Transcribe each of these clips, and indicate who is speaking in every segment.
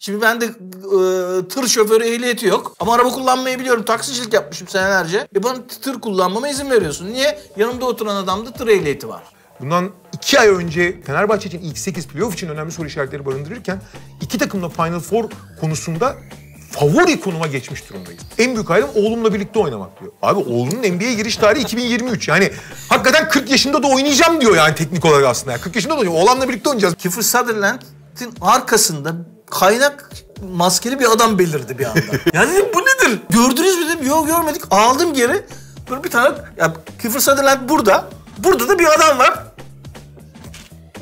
Speaker 1: Şimdi bende e, tır şoförü ehliyeti yok. Ama araba kullanmayı biliyorum. Taksicilik yapmışım
Speaker 2: senelerce. E bana tır kullanmama izin veriyorsun. Niye? Yanımda oturan adamda tır ehliyeti var. Bundan iki ay önce Fenerbahçe için ilk 8 playoff için önemli soru işaretleri barındırırken iki takımla Final Four konusunda favori konuma geçmiş durumdayız. En büyük hayalim oğlumla birlikte oynamak diyor. Abi oğlunun NBA giriş tarihi 2023. Yani hakikaten 40 yaşında da oynayacağım diyor yani teknik olarak aslında. 40 yaşında da oynayacağım. Oğlanla birlikte oynayacağız. Kiefer Sutherland'in arkasında kaynak
Speaker 1: maskeli bir adam belirdi bir anda. yani dedim, bu nedir? Gördünüz mü dedim. Yok görmedik.
Speaker 2: Aldım geri. Böyle bir tane ya Kiefer Sutherland burada. Burada da bir adam var.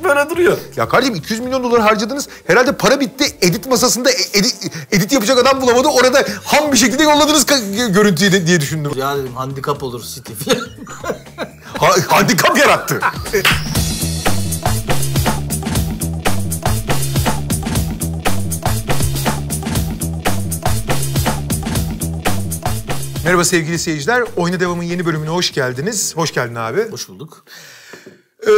Speaker 2: Böyle duruyor. Ya kardeşim 200 milyon dolar harcadınız. Herhalde para bitti. Edit masasında e, edit, edit yapacak adam bulamadı. Orada ham bir şekilde yolladınız görüntüyü diye düşündüm. Ya dedim handikap olur Steve. ha, handikap yarattı. Merhaba sevgili seyirciler. Oyna Devam'ın yeni bölümüne hoş geldiniz. Hoş geldin abi. Hoş bulduk. Ee,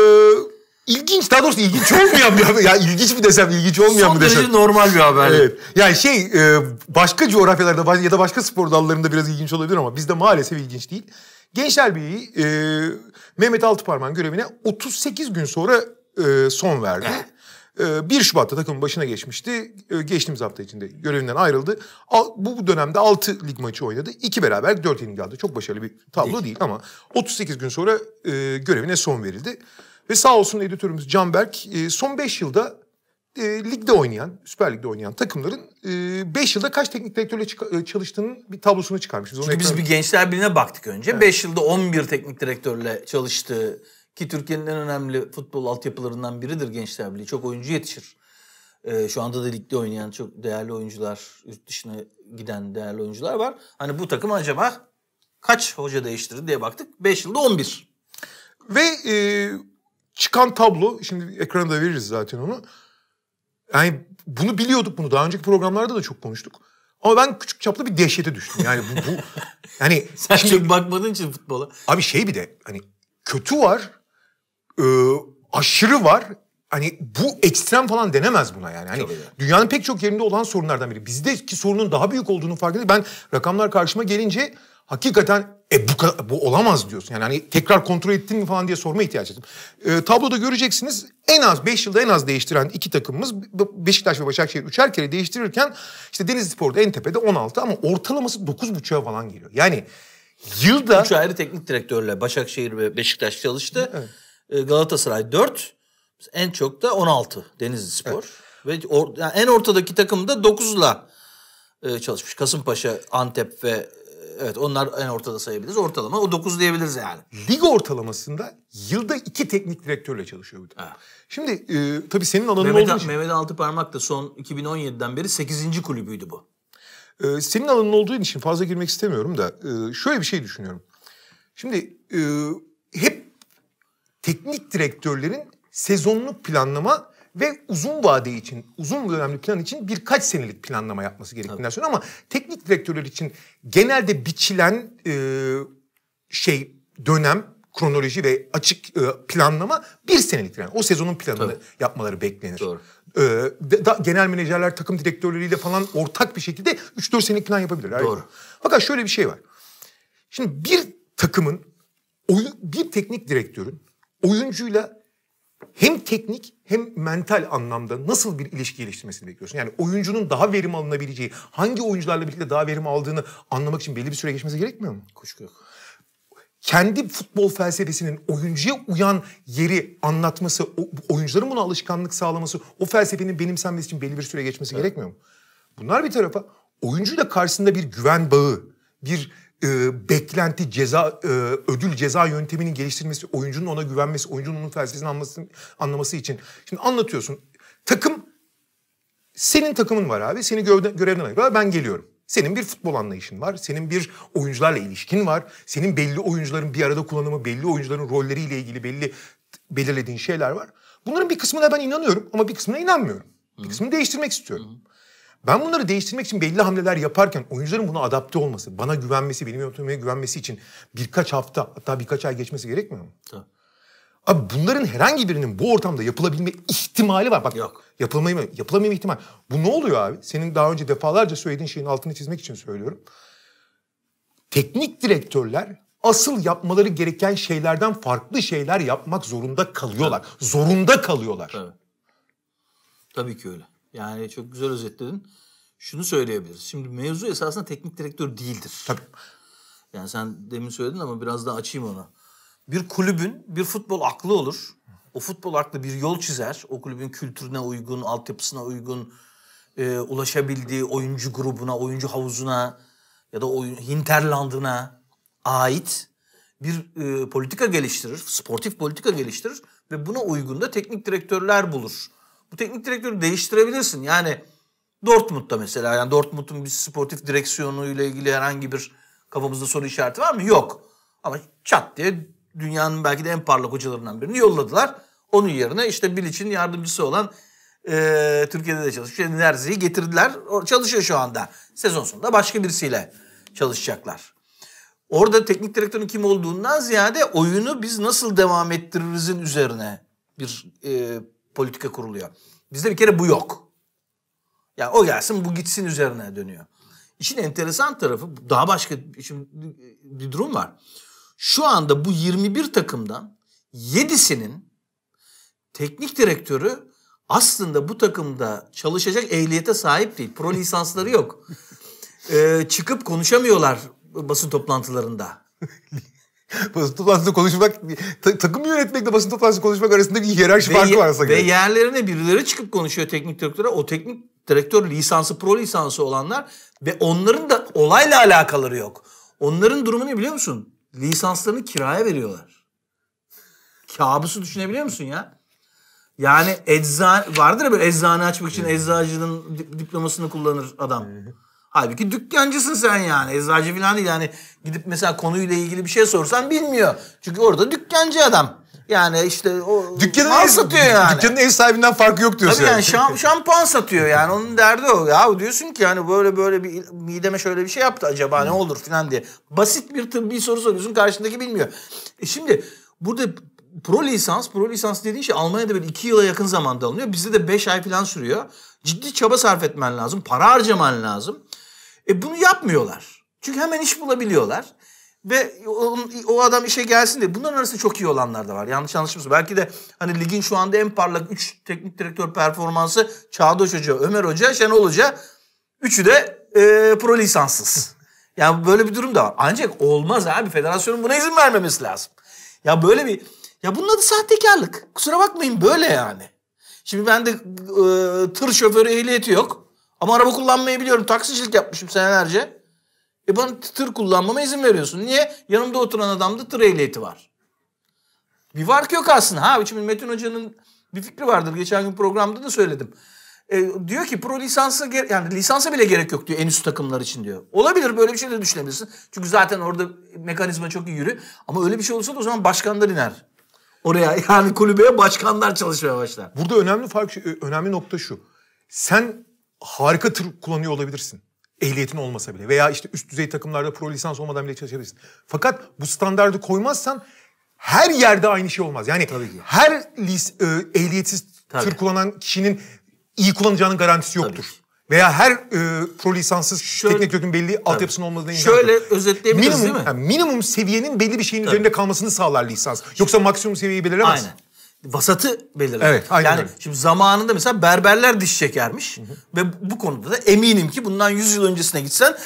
Speaker 2: ilginç, daha doğrusu ilginç olmayan bir haber. Ya ilginç mi desem, ilginç olmayan Son mı desem. Son normal bir haber. Evet. Yani şey, e, başka coğrafyalarda ya da başka spor dallarında biraz ilginç olabilir ama bizde maalesef ilginç değil. Gençler Birliği e, Mehmet Altıparmak'ın görevine 38 gün sonra e, son verdi. 1 ee, Şubat'ta takımın başına geçmişti. Ee, geçtiğimiz hafta içinde görevinden ayrıldı. Bu dönemde 6 lig maçı oynadı. 2 beraber 4 yenilgi aldı. Çok başarılı bir tablo değil, değil ama 38 gün sonra e, görevine son verildi. Ve sağ olsun editörümüz Can Berk e, son 5 yılda e, ligde oynayan, Süper Lig'de oynayan takımların 5 yılda kaç teknik direktörle çalıştığının bir tablosunu çıkarmışız. Çünkü biz bir Gençler
Speaker 1: Birliği'ne baktık önce. 5 evet. yılda 11 teknik direktörle çalıştığı ki Türkiye'nin en önemli futbol altyapılarından biridir Gençler Birliği. Çok oyuncu yetişir. Ee, şu anda da ligde oynayan çok değerli oyuncular, yurt dışına giden değerli oyuncular var. Hani bu takım acaba
Speaker 2: kaç hoca değiştirdi diye baktık. 5 yılda 11. Ve e, çıkan tablo, şimdi ekrana veririz zaten onu. Yani bunu biliyorduk bunu. Daha önceki programlarda da çok konuştuk. Ama ben küçük çaplı bir dehşete düştüm. Yani bu, bu yani sen şimdi, çok bakmadığın için futbola. Abi şey bir de hani kötü var, e, aşırı var. Hani bu ekstrem falan denemez buna yani. Hani dünyanın pek çok yerinde olan sorunlardan biri. Bizdeki sorunun daha büyük olduğunu fark edip ben rakamlar karşıma gelince hakikaten e bu, bu olamaz diyorsun. Yani hani tekrar kontrol ettin mi falan diye sorma ihtiyacı ettim. E, tabloda göreceksiniz en az 5 yılda en az değiştiren iki takımımız Beşiktaş ve Başakşehir üçer kere değiştirirken işte Denizli Spor'da en tepede 16 ama ortalaması 9.5'a falan geliyor. Yani
Speaker 1: yılda... Üç ayrı teknik direktörle Başakşehir ve Beşiktaş çalıştı. Evet. E, Galatasaray 4. En çok da 16 Denizli Spor. Evet. Ve or, yani en ortadaki takım da 9'la e, çalışmış. Kasımpaşa, Antep ve e, evet onlar en ortada
Speaker 2: sayabiliriz. Ortalama o 9 diyebiliriz yani. Lig ortalamasında yılda iki teknik direktörle çalışıyor bu Şimdi e, tabii senin alanın Mehmet, olduğu için...
Speaker 1: Mehmet Altıparmak da son 2017'den beri
Speaker 2: 8. kulübüydü bu. E, senin alanın olduğu için fazla girmek istemiyorum da e, şöyle bir şey düşünüyorum. Şimdi e, hep teknik direktörlerin sezonluk planlama ve uzun vade için, uzun dönemli plan için birkaç senelik planlama yapması gerektiğini evet. sonra ama teknik direktörler için genelde biçilen e, şey dönem kronoloji ve açık e, planlama bir senelik yani o sezonun planını Tabii. yapmaları beklenir. Doğru. E, da, genel menajerler takım direktörleriyle falan ortak bir şekilde 3-4 senelik plan yapabilirler. Doğru. Fakat şöyle bir şey var. Şimdi bir takımın bir teknik direktörün oyuncuyla hem teknik hem mental anlamda nasıl bir ilişki geliştirmesini bekliyorsun? Yani oyuncunun daha verim alınabileceği, hangi oyuncularla birlikte daha verim aldığını anlamak için belli bir süre geçmesi gerekmiyor mu? Kuşku yok. Kendi futbol felsefesinin oyuncuya uyan yeri anlatması, oyuncuların buna alışkanlık sağlaması, o felsefenin benimsenmesi için belli bir süre geçmesi evet. gerekmiyor mu? Bunlar bir tarafa oyuncuyla karşısında bir güven bağı, bir e, beklenti ceza e, ödül ceza yönteminin geliştirilmesi, oyuncunun ona güvenmesi, oyuncunun onun felsefesini anlaması, anlaması için. Şimdi anlatıyorsun. Takım senin takımın var abi. Seni gövde, görevden ayırıyorlar. Ben geliyorum. Senin bir futbol anlayışın var. Senin bir oyuncularla ilişkin var. Senin belli oyuncuların bir arada kullanımı, belli oyuncuların rolleriyle ilgili belli belirlediğin şeyler var. Bunların bir kısmına ben inanıyorum ama bir kısmına inanmıyorum. Bir kısmını değiştirmek istiyorum. Hı-hı. Ben bunları değiştirmek için belli hamleler yaparken oyuncuların buna adapte olması, bana güvenmesi, benim yönetimime güvenmesi için birkaç hafta hatta birkaç ay geçmesi gerekmiyor mu? Tabii. Abi bunların herhangi birinin bu ortamda yapılabilme ihtimali var. Bak Yok. yapılmayma, yapılamayma ihtimal. Bu ne oluyor abi? Senin daha önce defalarca söylediğin şeyin altını çizmek için söylüyorum. Teknik direktörler asıl yapmaları gereken şeylerden farklı şeyler yapmak zorunda kalıyorlar. Evet. Zorunda kalıyorlar. Evet.
Speaker 1: Tabii ki öyle. Yani çok güzel özetledin. Şunu söyleyebiliriz. Şimdi mevzu esasında teknik direktör değildir. Tabii. Yani sen demin söyledin ama biraz daha açayım onu. Bir kulübün bir futbol aklı olur. O futbol aklı bir yol çizer. O kulübün kültürüne uygun, altyapısına uygun, e, ulaşabildiği oyuncu grubuna, oyuncu havuzuna ya da oyun hinterlandına ait bir e, politika geliştirir, sportif politika geliştirir ve buna uygun da teknik direktörler bulur bu teknik direktörü değiştirebilirsin. Yani Dortmund'da mesela yani Dortmund'un bir sportif direksiyonuyla ilgili herhangi bir kafamızda soru işareti var mı? Yok. Ama çat diye dünyanın belki de en parlak hocalarından birini yolladılar. Onun yerine işte Bilic'in yardımcısı olan e, Türkiye'de de çalışıyor. Enerzi'yi getirdiler. O çalışıyor şu anda. Sezon sonunda başka birisiyle çalışacaklar. Orada teknik direktörün kim olduğundan ziyade oyunu biz nasıl devam ettiririzin üzerine bir e, politika kuruluyor. Bizde bir kere bu yok. Ya yani o gelsin bu gitsin üzerine dönüyor. İşin enteresan tarafı daha başka şimdi bir durum var. Şu anda bu 21 takımdan 7'sinin teknik direktörü aslında bu takımda çalışacak ehliyete sahip değil. Pro lisansları yok. ee, çıkıp konuşamıyorlar basın toplantılarında.
Speaker 2: basın toplantısında konuşmak, takım yönetmekle basın toplantısında konuşmak arasında bir hiyerarşi ve, farkı var aslında. Ve
Speaker 1: yerlerine birileri çıkıp konuşuyor teknik direktöre. O teknik direktör lisansı, pro lisansı olanlar ve onların da olayla alakaları yok. Onların durumu ne biliyor musun? Lisanslarını kiraya veriyorlar. Kabusu düşünebiliyor musun ya? Yani eczane vardır ya böyle eczane açmak için eczacının diplomasını kullanır adam. Halbuki dükkancısın sen yani. Eczacı falan değil. Yani gidip mesela konuyla ilgili bir şey sorsan bilmiyor. Çünkü orada dükkancı adam. Yani işte o
Speaker 2: dükkanın mal satıyor yani. Dükkanın ev sahibinden farkı yok diyorsun. Tabii yani şamp
Speaker 1: şampuan satıyor yani. Onun derdi o. Ya diyorsun ki yani böyle böyle bir mideme şöyle bir şey yaptı acaba ne olur falan diye. Basit bir tıbbi soru soruyorsun karşındaki bilmiyor. E şimdi burada pro lisans, pro lisans dediğin şey Almanya'da böyle iki yıla yakın zamanda alınıyor. Bizde de beş ay falan sürüyor. Ciddi çaba sarf etmen lazım. Para harcaman lazım. E bunu yapmıyorlar. Çünkü hemen iş bulabiliyorlar. Ve o, o adam işe gelsin diye. Bunların arasında çok iyi olanlar da var. Yanlış anlaşılmasın. Belki de hani ligin şu anda en parlak 3 teknik direktör performansı Çağdaş Hoca, Ömer Hoca, Şenol Hoca. Üçü de e, pro lisanssız. Yani böyle bir durum da var. Ancak olmaz abi. Federasyonun buna izin vermemesi lazım. Ya böyle bir... Ya bunun adı sahtekarlık. Kusura bakmayın böyle yani. Şimdi bende e, tır şoförü ehliyeti yok. Ama araba kullanmayı biliyorum. Taksicilik yapmışım senelerce. E bana tır kullanmama izin veriyorsun. Niye? Yanımda oturan adamda tır ehliyeti var. Bir fark yok aslında. Ha şimdi Metin Hoca'nın bir fikri vardır. Geçen gün programda da söyledim. E, diyor ki pro lisansa yani lisansa bile gerek yok diyor en üst takımlar için diyor. Olabilir böyle bir şey de düşünebilirsin. Çünkü zaten orada
Speaker 2: mekanizma çok iyi yürü. Ama öyle bir şey olursa da o zaman başkanlar iner. Oraya yani kulübeye başkanlar çalışmaya başlar. Burada önemli fark önemli nokta şu. Sen harika tır kullanıyor olabilirsin. Ehliyetin olmasa bile veya işte üst düzey takımlarda pro lisans olmadan bile çalışabilirsin. Fakat bu standardı koymazsan her yerde aynı şey olmaz. Yani her lis, e, ehliyetsiz Tabii. tır kullanan kişinin iyi kullanacağının garantisi yoktur. Tabii. Veya her e, pro lisanssız şöyle, teknik direktörün belli altyapısının olmadığına imkan Şöyle yok.
Speaker 1: özetleyebiliriz minimum, değil mi?
Speaker 2: Yani minimum seviyenin belli bir şeyin Tabii. üzerinde kalmasını sağlar lisans. Yoksa maksimum seviyeyi belirlemez. Aynen vasatı belirler. Evet, aynen yani öyle. şimdi zamanında mesela berberler diş çekermiş hı hı. ve bu konuda da
Speaker 1: eminim ki bundan 100 yıl öncesine gitsen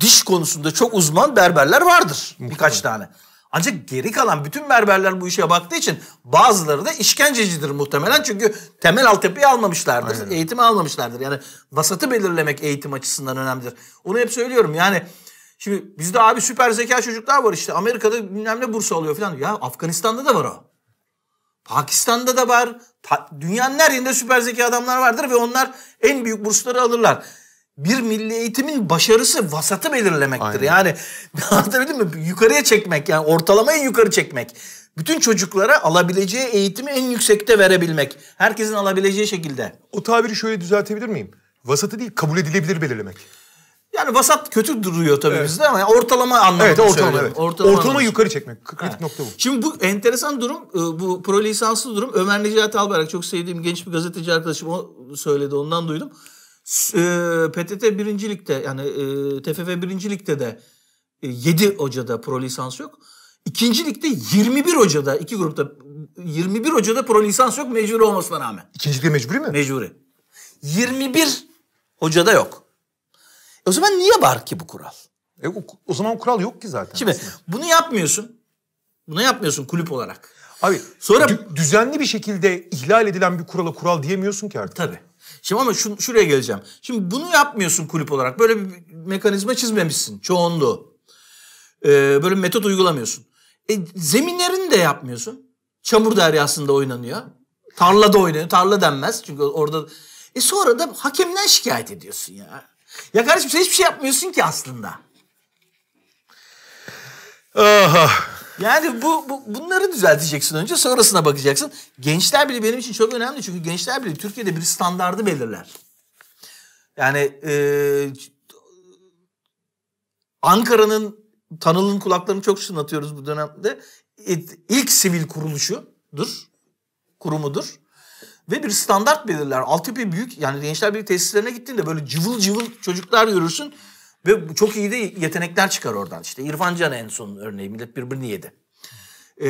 Speaker 1: diş konusunda çok uzman berberler vardır Muhtemelen. birkaç tane. Ancak geri kalan bütün berberler bu işe baktığı için bazıları da işkencecidir muhtemelen. Çünkü temel altyapıyı almamışlardır. Aynen. Eğitimi almamışlardır. Yani vasatı belirlemek eğitim açısından önemlidir. Onu hep söylüyorum yani. Şimdi bizde abi süper zeka çocuklar var işte. Amerika'da bilmem ne burs alıyor falan. Ya Afganistan'da da var o. Pakistan'da da var. dünyanın her yerinde süper zeki adamlar vardır ve onlar en büyük bursları alırlar. Bir milli eğitimin başarısı vasatı belirlemektir. Aynen. Yani anlatabildim mi? Yukarıya çekmek yani ortalamayı yukarı çekmek. Bütün çocuklara alabileceği eğitimi en yüksekte
Speaker 2: verebilmek. Herkesin alabileceği şekilde. O tabiri şöyle düzeltebilir miyim? Vasatı değil kabul edilebilir belirlemek. Yani vasat kötü duruyor tabii evet. bizde ama yani ortalama anlamında evet, ortalama, söylüyorum. Evet. Ortalama, ortalama yukarı çekmek. Kritik evet. nokta bu.
Speaker 1: Şimdi bu enteresan durum, e, bu pro lisanslı durum. Ömer Necati Albayrak çok sevdiğim genç bir gazeteci arkadaşım o söyledi ondan duydum. E, PTT birincilikte yani e, TFF birincilikte de 7 hocada pro lisans yok. İkinci ligde 21 hocada iki grupta 21 hocada pro lisans yok mecburi olmasına rağmen. İkinci ligde mecburi mi? Mecburi. 21 hocada yok. O zaman niye var ki bu kural? E, o, o zaman kural yok ki zaten. Şimdi aslında. bunu yapmıyorsun. Bunu yapmıyorsun kulüp olarak. Abi sonra düzenli bir şekilde ihlal edilen bir kurala kural diyemiyorsun ki artık. Tabii. Şimdi ama şu, şuraya geleceğim. Şimdi bunu yapmıyorsun kulüp olarak. Böyle bir mekanizma çizmemişsin çoğunluğu. Ee, böyle bir metot uygulamıyorsun. E, zeminlerini de yapmıyorsun. Çamur deryasında oynanıyor. Tarlada oynanıyor. Tarla denmez çünkü orada... E sonra da hakemden şikayet ediyorsun ya. Ya kardeşim sen hiçbir şey yapmıyorsun ki aslında. Aha. Yani bu, bu bunları düzelteceksin önce sonrasına bakacaksın. Gençler bile benim için çok önemli çünkü gençler bile Türkiye'de bir standardı belirler. Yani e, Ankara'nın Tanıl'ın kulaklarını çok şınlatıyoruz bu dönemde. İlk sivil kuruluşudur, kurumudur ve bir standart belirler. Altyapı büyük yani Gençler Birliği tesislerine gittiğinde böyle cıvıl cıvıl çocuklar görürsün ve çok iyi de yetenekler çıkar oradan. İşte İrfan Can en son örneği millet birbirini yedi. Ee,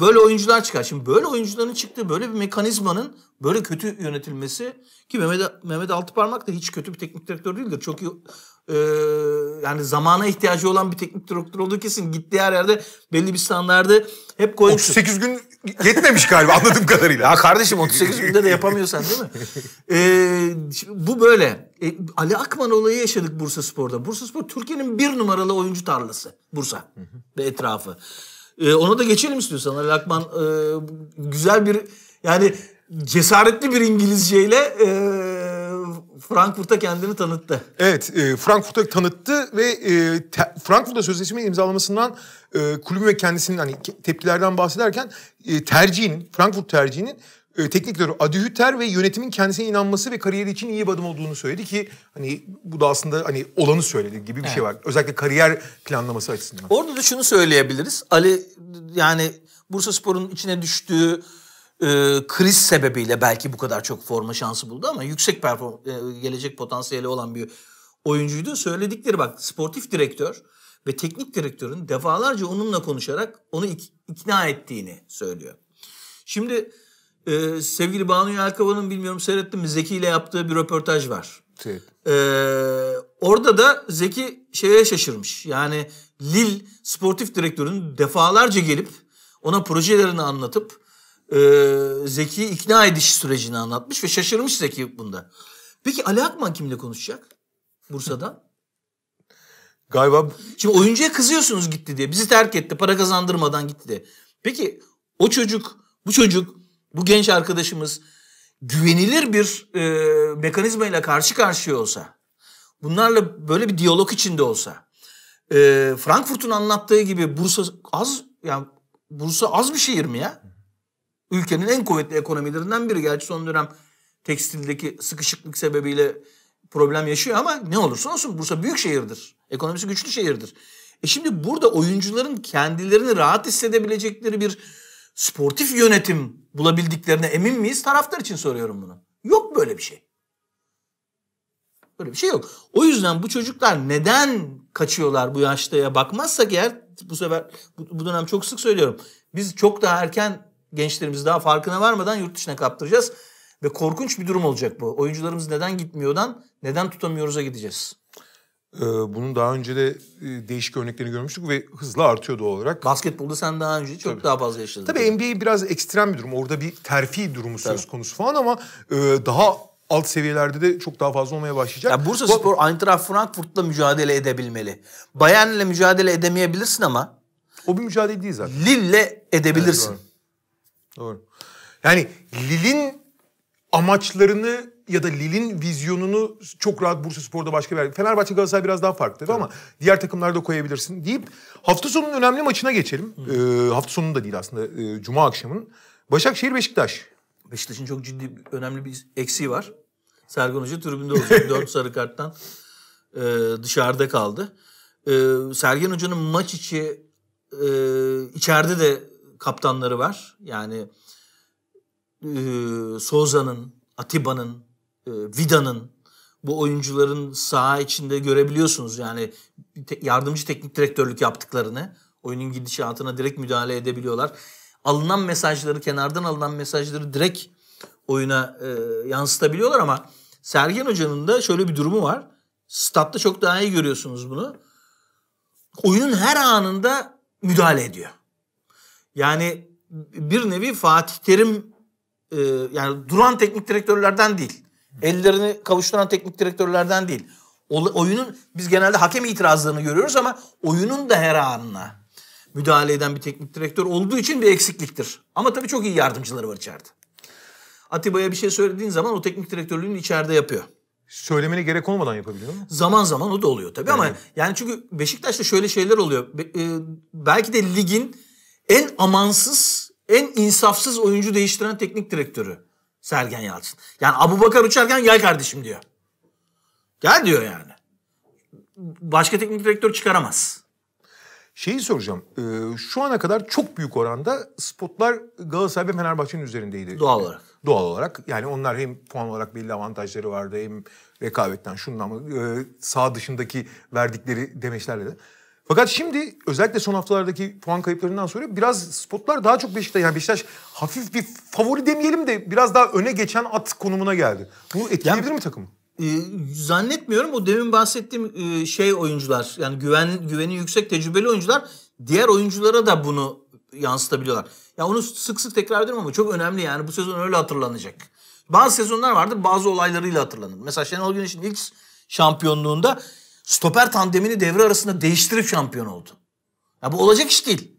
Speaker 1: böyle oyuncular çıkar. Şimdi böyle oyuncuların çıktığı böyle bir mekanizmanın böyle kötü yönetilmesi ki Mehmet, Mehmet Altıparmak da hiç kötü bir teknik direktör değildir. Çok iyi e, yani zamana ihtiyacı olan bir teknik direktör olduğu kesin. Gitti her yerde belli bir standardı hep koymuştur. 38 gün yetmemiş galiba anladığım kadarıyla. Ha kardeşim 38 günde de yapamıyorsan değil mi? Ee, bu böyle. E, Ali Akman olayı yaşadık Bursa Spor'da. Bursa Spor Türkiye'nin bir numaralı oyuncu tarlası. Bursa hı hı. ve etrafı. Ee, ona da geçelim istiyorsan Ali Akman. E, güzel bir
Speaker 2: yani cesaretli bir İngilizceyle... E, Frankfurt'a kendini tanıttı. Evet, e, Frankfurt'a tanıttı ve e, te, Frankfurt'la sözleşme imzalamasından e, kulübü ve kendisinin hani tepkilerden bahsederken e, tercihin, Frankfurt tercihinin e, teknik direktör Adi Hüter ve yönetimin kendisine inanması ve kariyeri için iyi bir adım olduğunu söyledi ki hani bu da aslında hani olanı söyledi gibi bir şey evet. şey var. Özellikle kariyer planlaması açısından. Orada da şunu söyleyebiliriz. Ali yani Bursa Spor'un içine düştüğü
Speaker 1: e, kriz sebebiyle belki bu kadar çok forma şansı buldu ama yüksek perform e, gelecek potansiyeli olan bir oyuncuydu. Söyledikleri bak sportif direktör ve teknik direktörün defalarca onunla konuşarak onu ik- ikna ettiğini söylüyor. Şimdi e, sevgili Banu Yelkova'nın bilmiyorum seyrettim mi Zeki ile yaptığı bir röportaj var. Evet. Ee, orada da Zeki şeye şaşırmış. Yani Lil sportif direktörün defalarca gelip ona projelerini anlatıp e, Zeki'yi ikna ediş sürecini anlatmış ve şaşırmış Zeki bunda. Peki Ali Akman kimle konuşacak Bursa'dan? Galiba... Şimdi oyuncuya kızıyorsunuz gitti diye. Bizi terk etti, para kazandırmadan gitti diye. Peki o çocuk, bu çocuk, bu genç arkadaşımız güvenilir bir e, mekanizmayla karşı karşıya olsa, bunlarla böyle bir diyalog içinde olsa, e, Frankfurt'un anlattığı gibi Bursa az, yani Bursa az bir şehir mi ya? Ülkenin en kuvvetli ekonomilerinden biri. Gerçi son dönem tekstildeki sıkışıklık sebebiyle problem yaşıyor ama ne olursa olsun Bursa büyük şehirdir. Ekonomisi güçlü şehirdir. E şimdi burada oyuncuların kendilerini rahat hissedebilecekleri bir sportif yönetim bulabildiklerine emin miyiz? Taraftar için soruyorum bunu. Yok böyle bir şey. Böyle bir şey yok. O yüzden bu çocuklar neden kaçıyorlar bu yaştaya bakmazsak eğer bu sefer bu, bu dönem çok sık söylüyorum. Biz çok daha erken gençlerimizi daha farkına varmadan yurt dışına kaptıracağız. Ve korkunç bir durum olacak bu. Oyuncularımız neden gitmiyordan neden
Speaker 2: tutamıyoruz'a gideceğiz. Ee, bunun daha önce de e, değişik örneklerini görmüştük ve hızla artıyor doğal olarak. Basketbolda sen daha önce çok Tabii. daha fazla yaşadın. Tabii NBA biraz ekstrem bir durum. Orada bir terfi durumu Tabii. söz konusu falan ama e, daha alt seviyelerde de çok daha fazla olmaya başlayacak. Ya Bursa Bu... Spor Eintracht Frankfurt'la mücadele edebilmeli. Bayern'le mücadele edemeyebilirsin ama. O bir mücadele değil zaten. Lille edebilirsin. Evet, Doğru. Yani Lille'in amaçlarını ya da Lille'in vizyonunu çok rahat Bursa Spor'da başka bir Fenerbahçe Galatasaray biraz daha farklı ama diğer takımlarda koyabilirsin deyip hafta sonunun önemli maçına geçelim. Ee, hafta sonu da değil aslında e, cuma akşamın Başakşehir Beşiktaş. Beşiktaş'ın çok ciddi önemli bir eksiği var. Sergen Hoca tribünde olacak. Dört sarı
Speaker 1: karttan e, dışarıda kaldı. E, Sergen Hoca'nın maç içi e, içeride de kaptanları var. Yani e, Souza'nın, Atiba'nın, e, Vida'nın bu oyuncuların saha içinde görebiliyorsunuz. Yani te, yardımcı teknik direktörlük yaptıklarını, oyunun gidişatına direkt müdahale edebiliyorlar. Alınan mesajları, kenardan alınan mesajları direkt oyuna e, yansıtabiliyorlar ama Sergen Hoca'nın da şöyle bir durumu var. Statta çok daha iyi görüyorsunuz bunu. Oyunun her anında müdahale ediyor. Yani bir nevi Fatih Terim e, yani duran teknik direktörlerden değil. Ellerini kavuşturan teknik direktörlerden değil. O, oyunun biz genelde hakem itirazlarını görüyoruz ama oyunun da her anına müdahale eden bir teknik direktör olduğu için bir eksikliktir. Ama tabii çok iyi yardımcıları var içeride. Atiba'ya bir şey söylediğin zaman o teknik direktörlüğünü içeride yapıyor. Söylemene gerek olmadan yapabiliyor mu? Zaman zaman o da oluyor tabii yani. ama yani çünkü Beşiktaş'ta şöyle şeyler oluyor. Be, e, belki de ligin en amansız, en insafsız oyuncu değiştiren teknik direktörü Sergen Yalçın. Yani Abu Bakar uçarken gel kardeşim diyor.
Speaker 2: Gel diyor yani. Başka teknik direktör çıkaramaz. Şeyi soracağım. Ee, şu ana kadar çok büyük oranda spotlar Galatasaray ve Fenerbahçe'nin üzerindeydi. Doğal olarak. Doğal olarak. Yani onlar hem puan olarak belli avantajları vardı hem rekabetten şundan e, sağ dışındaki verdikleri demeçlerle de. Fakat şimdi özellikle son haftalardaki puan kayıplarından sonra biraz spotlar daha çok Beşiktaş. Yani Beşiktaş hafif bir favori demeyelim de biraz daha öne geçen at konumuna geldi. Bu etkileyebilir yani, mi takımı? E,
Speaker 1: zannetmiyorum. O demin bahsettiğim e, şey oyuncular yani güven güveni yüksek tecrübeli oyuncular diğer oyunculara da bunu yansıtabiliyorlar. Ya onu sık sık tekrar ediyorum ama çok önemli yani bu sezon öyle hatırlanacak. Bazı sezonlar vardır bazı olaylarıyla hatırlanır. Mesela Şenol Güneş'in ilk şampiyonluğunda stoper tandemini devre arasında değiştirip şampiyon oldu. Ya bu olacak iş değil.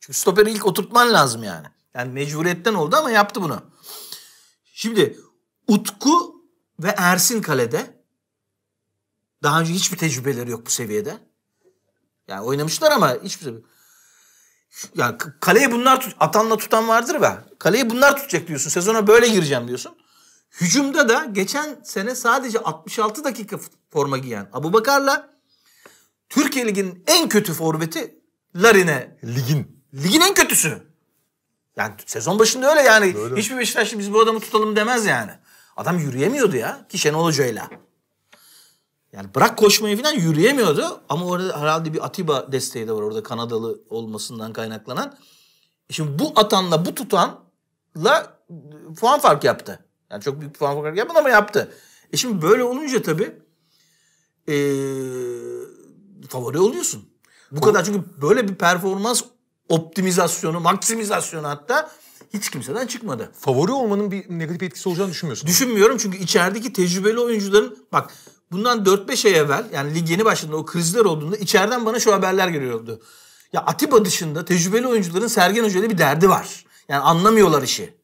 Speaker 1: Çünkü stoperi ilk oturtman lazım yani. Yani mecburiyetten oldu ama yaptı bunu. Şimdi Utku ve Ersin kalede. Daha önce hiçbir tecrübeleri yok bu seviyede. Yani oynamışlar ama hiçbir şey yani kaleyi bunlar tut, atanla tutan vardır be. Kaleyi bunlar tutacak diyorsun. Sezona böyle gireceğim diyorsun. Hücumda da geçen sene sadece 66 dakika forma giyen Abu Bakar'la Türkiye Ligi'nin en kötü forveti Larine. Ligin. Ligin en kötüsü. Yani sezon başında öyle yani. Öyle. Hiçbir Beşiktaşlı biz bu adamı tutalım demez yani. Adam yürüyemiyordu ya ki Şenol Hoca'yla. Yani bırak koşmayı falan yürüyemiyordu. Ama orada herhalde bir Atiba desteği de var orada Kanadalı olmasından kaynaklanan. E şimdi bu atanla bu tutanla puan fark yaptı. Yani çok büyük bir puan farkı yapmadı ama yaptı. E şimdi böyle olunca tabii ee, favori oluyorsun. Bu kadar çünkü böyle bir performans optimizasyonu, maksimizasyonu hatta hiç kimseden çıkmadı. Favori olmanın bir negatif etkisi olacağını düşünmüyorsun. Düşünmüyorum çünkü içerideki tecrübeli oyuncuların bak bundan 4-5 ay evvel yani lig yeni başladığında o krizler olduğunda içeriden bana şu haberler geliyordu. Ya Atiba dışında tecrübeli oyuncuların Sergen Hoca ile bir derdi var. Yani anlamıyorlar işi.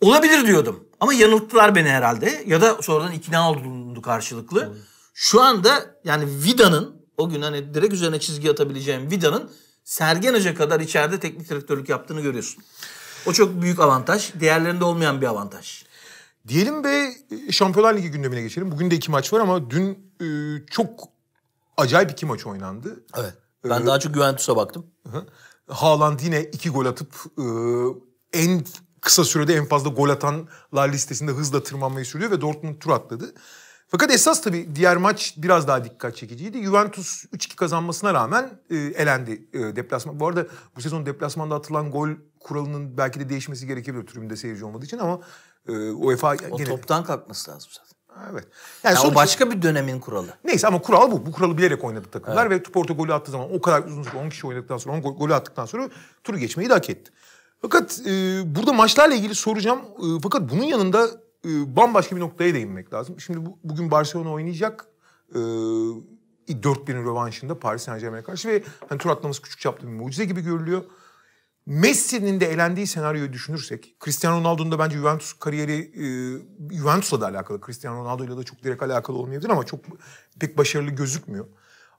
Speaker 1: Olabilir diyordum. Ama yanılttılar beni herhalde. Ya da sonradan ikna olundu karşılıklı. Evet. Şu anda yani Vida'nın o gün hani direkt üzerine çizgi atabileceğim Vida'nın Sergen Hoca kadar içeride teknik direktörlük yaptığını görüyorsun. O çok
Speaker 2: büyük avantaj. Diğerlerinde olmayan bir avantaj. Diyelim ve e, Şampiyonlar Ligi gündemine geçelim. Bugün de iki maç var ama dün e, çok acayip iki maç oynandı. Evet. E, ben ee, daha çok Juventus'a baktım. Hı. Haaland yine iki gol atıp e, en kısa sürede en fazla gol atanlar listesinde hızla tırmanmayı sürüyor ve Dortmund tur atladı. Fakat esas tabii diğer maç biraz daha dikkat çekiciydi. Juventus 3-2 kazanmasına rağmen e, elendi e, deplasman. Bu arada bu sezon deplasmanda atılan gol kuralının belki de değişmesi gerekebilir tribünde seyirci olmadığı için ama e, UEFA o toptan kalkması lazım zaten. Evet. Yani, yani sonuçta... o başka bir dönemin kuralı. Neyse ama kural bu. Bu kuralı bilerek oynadı takımlar evet. ve Porto golü attığı zaman o kadar uzun süre 10 kişi oynadıktan sonra 10 golü attıktan sonra turu geçmeyi de hak etti. Fakat e, burada maçlarla ilgili soracağım. E, fakat bunun yanında e, bambaşka bir noktaya değinmek lazım. Şimdi bu, bugün Barcelona oynayacak. E, 4-1'in rövanşında Paris Saint Germain'e karşı ve hani tur atlaması küçük çaplı bir mucize gibi görülüyor. Messi'nin de elendiği senaryoyu düşünürsek, Cristiano Ronaldo'nun da bence Juventus kariyeri e, Juventus'la da alakalı, Cristiano Ronaldo'yla da çok direkt alakalı olmayabilir ama çok pek başarılı gözükmüyor.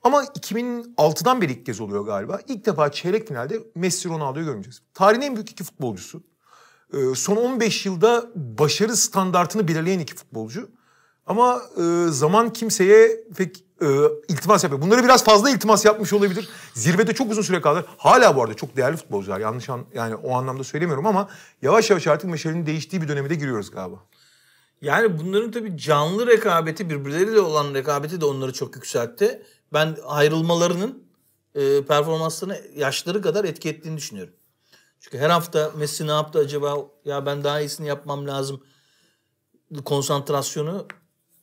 Speaker 2: Ama 2006'dan beri ilk kez oluyor galiba. İlk defa çeyrek finalde Messi Ronaldo'yu görmeyeceğiz. Tarihin en büyük iki futbolcusu. Ee, son 15 yılda başarı standartını belirleyen iki futbolcu. Ama e, zaman kimseye pek e, iltimas yapıyor. Bunları biraz fazla iltimas yapmış olabilir. Zirvede çok uzun süre kaldı. Hala bu arada çok değerli futbolcular. Yanlış an, yani o anlamda söylemiyorum ama yavaş yavaş artık başarının değiştiği bir döneme de giriyoruz galiba. Yani bunların tabii canlı
Speaker 1: rekabeti birbirleriyle olan rekabeti de onları çok yükseltti ben ayrılmalarının e, performanslarını yaşları kadar etki ettiğini düşünüyorum. Çünkü her hafta Messi ne yaptı acaba? Ya ben daha iyisini yapmam lazım. Konsantrasyonu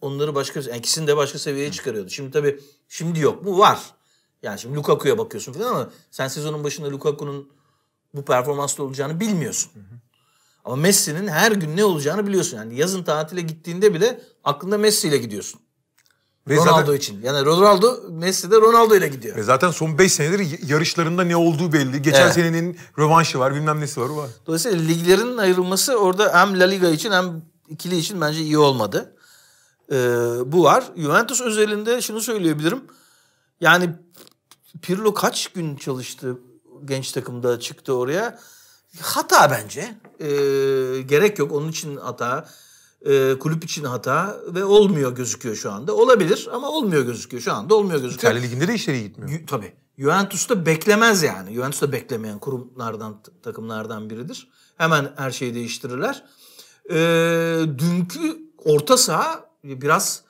Speaker 1: onları başka yani ikisini de başka seviyeye çıkarıyordu. Şimdi tabii şimdi yok mu? Var. Yani şimdi Lukaku'ya bakıyorsun falan ama sen sezonun başında Lukaku'nun bu performanslı olacağını bilmiyorsun. Ama Messi'nin her gün ne olacağını biliyorsun. Yani yazın tatile gittiğinde bile aklında Messi ile gidiyorsun. Ve Ronaldo zaten,
Speaker 2: için. Yani Ronaldo Messi de Ronaldo ile gidiyor. Ve zaten son 5 senedir yarışlarında ne olduğu belli. Geçen evet. senenin rövanşı var, bilmem nesi var, var. Dolayısıyla
Speaker 1: liglerin ayrılması orada hem La Liga için hem ikili için bence iyi olmadı. Ee, bu var. Juventus özelinde şunu söyleyebilirim. Yani Pirlo kaç gün çalıştı genç takımda çıktı oraya. Hata bence. Ee, gerek yok. Onun için hata e, kulüp için hata ve olmuyor gözüküyor şu anda. Olabilir ama olmuyor gözüküyor şu anda olmuyor gözüküyor. İtalya Ligi'nde de işleri gitmiyor. Yu, tabii. Juventus'ta beklemez yani. Juventus'ta beklemeyen kurumlardan, takımlardan biridir. Hemen her şeyi değiştirirler. E, dünkü orta saha biraz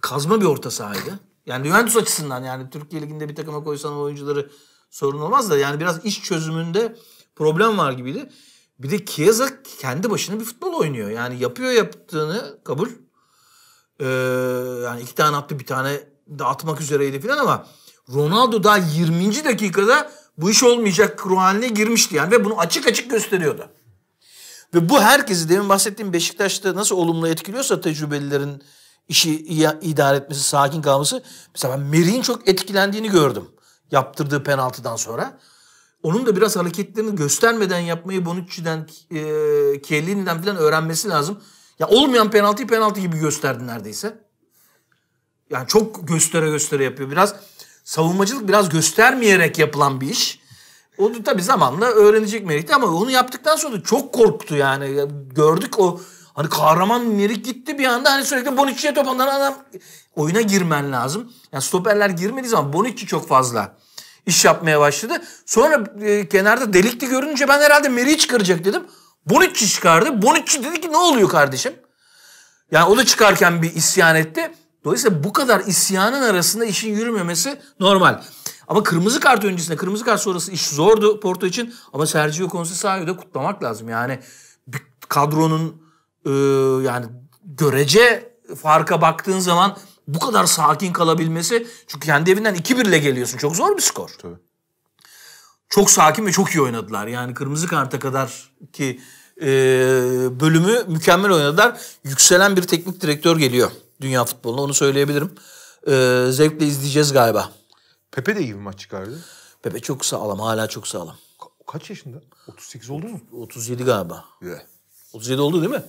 Speaker 1: kazma bir orta sahaydı. Yani Juventus açısından yani Türkiye Ligi'nde bir takıma koysan oyuncuları sorun olmaz da yani biraz iş çözümünde problem var gibiydi. Bir de Chiesa kendi başına bir futbol oynuyor. Yani yapıyor yaptığını kabul. Ee, yani iki tane attı bir tane de atmak üzereydi falan ama Ronaldo daha 20. dakikada bu iş olmayacak ruh haline girmişti yani ve bunu açık açık gösteriyordu. Ve bu herkesi demin bahsettiğim Beşiktaş'ta nasıl olumlu etkiliyorsa tecrübelilerin işi idare etmesi, sakin kalması. Mesela ben Meri'nin çok etkilendiğini gördüm yaptırdığı penaltıdan sonra onun da biraz hareketlerini göstermeden yapmayı Bonucci'den, e, Chiellini'den falan öğrenmesi lazım. Ya olmayan penaltıyı penaltı gibi gösterdi neredeyse. Yani çok göstere göstere yapıyor. Biraz savunmacılık biraz göstermeyerek yapılan bir iş. O da tabii zamanla öğrenecek Merik'ti ama onu yaptıktan sonra da çok korktu yani. Gördük o hani kahraman Merik gitti bir anda hani sürekli Bonucci'ye topandan adam oyuna girmen lazım. Yani stoperler girmediği zaman Bonucci çok fazla iş yapmaya başladı. Sonra e, kenarda delikli görününce ben herhalde Meri'yi çıkaracak dedim. Bonucci çıkardı. Bonucci dedi ki ne oluyor kardeşim? Yani o da çıkarken bir isyan etti. Dolayısıyla bu kadar isyanın arasında işin yürümemesi normal. Ama kırmızı kart öncesinde, kırmızı kart sonrası iş zordu Porto için. Ama Sergio Conceição'yu da kutlamak lazım. Yani kadronun e, yani görece farka baktığın zaman bu kadar sakin kalabilmesi. Çünkü kendi evinden 2-1'le geliyorsun. Çok zor bir skor. Tabii. Çok sakin ve çok iyi oynadılar. Yani kırmızı karta kadar ki e, bölümü mükemmel oynadılar. Yükselen bir teknik direktör geliyor dünya futboluna. Onu söyleyebilirim. E, zevkle izleyeceğiz galiba. Pepe de iyi bir maç çıkardı. Pepe çok sağlam. Hala çok sağlam.
Speaker 2: Ka- kaç yaşında? 38 oldu mu?
Speaker 1: 37 galiba.
Speaker 2: Yeah. 37 oldu değil mi?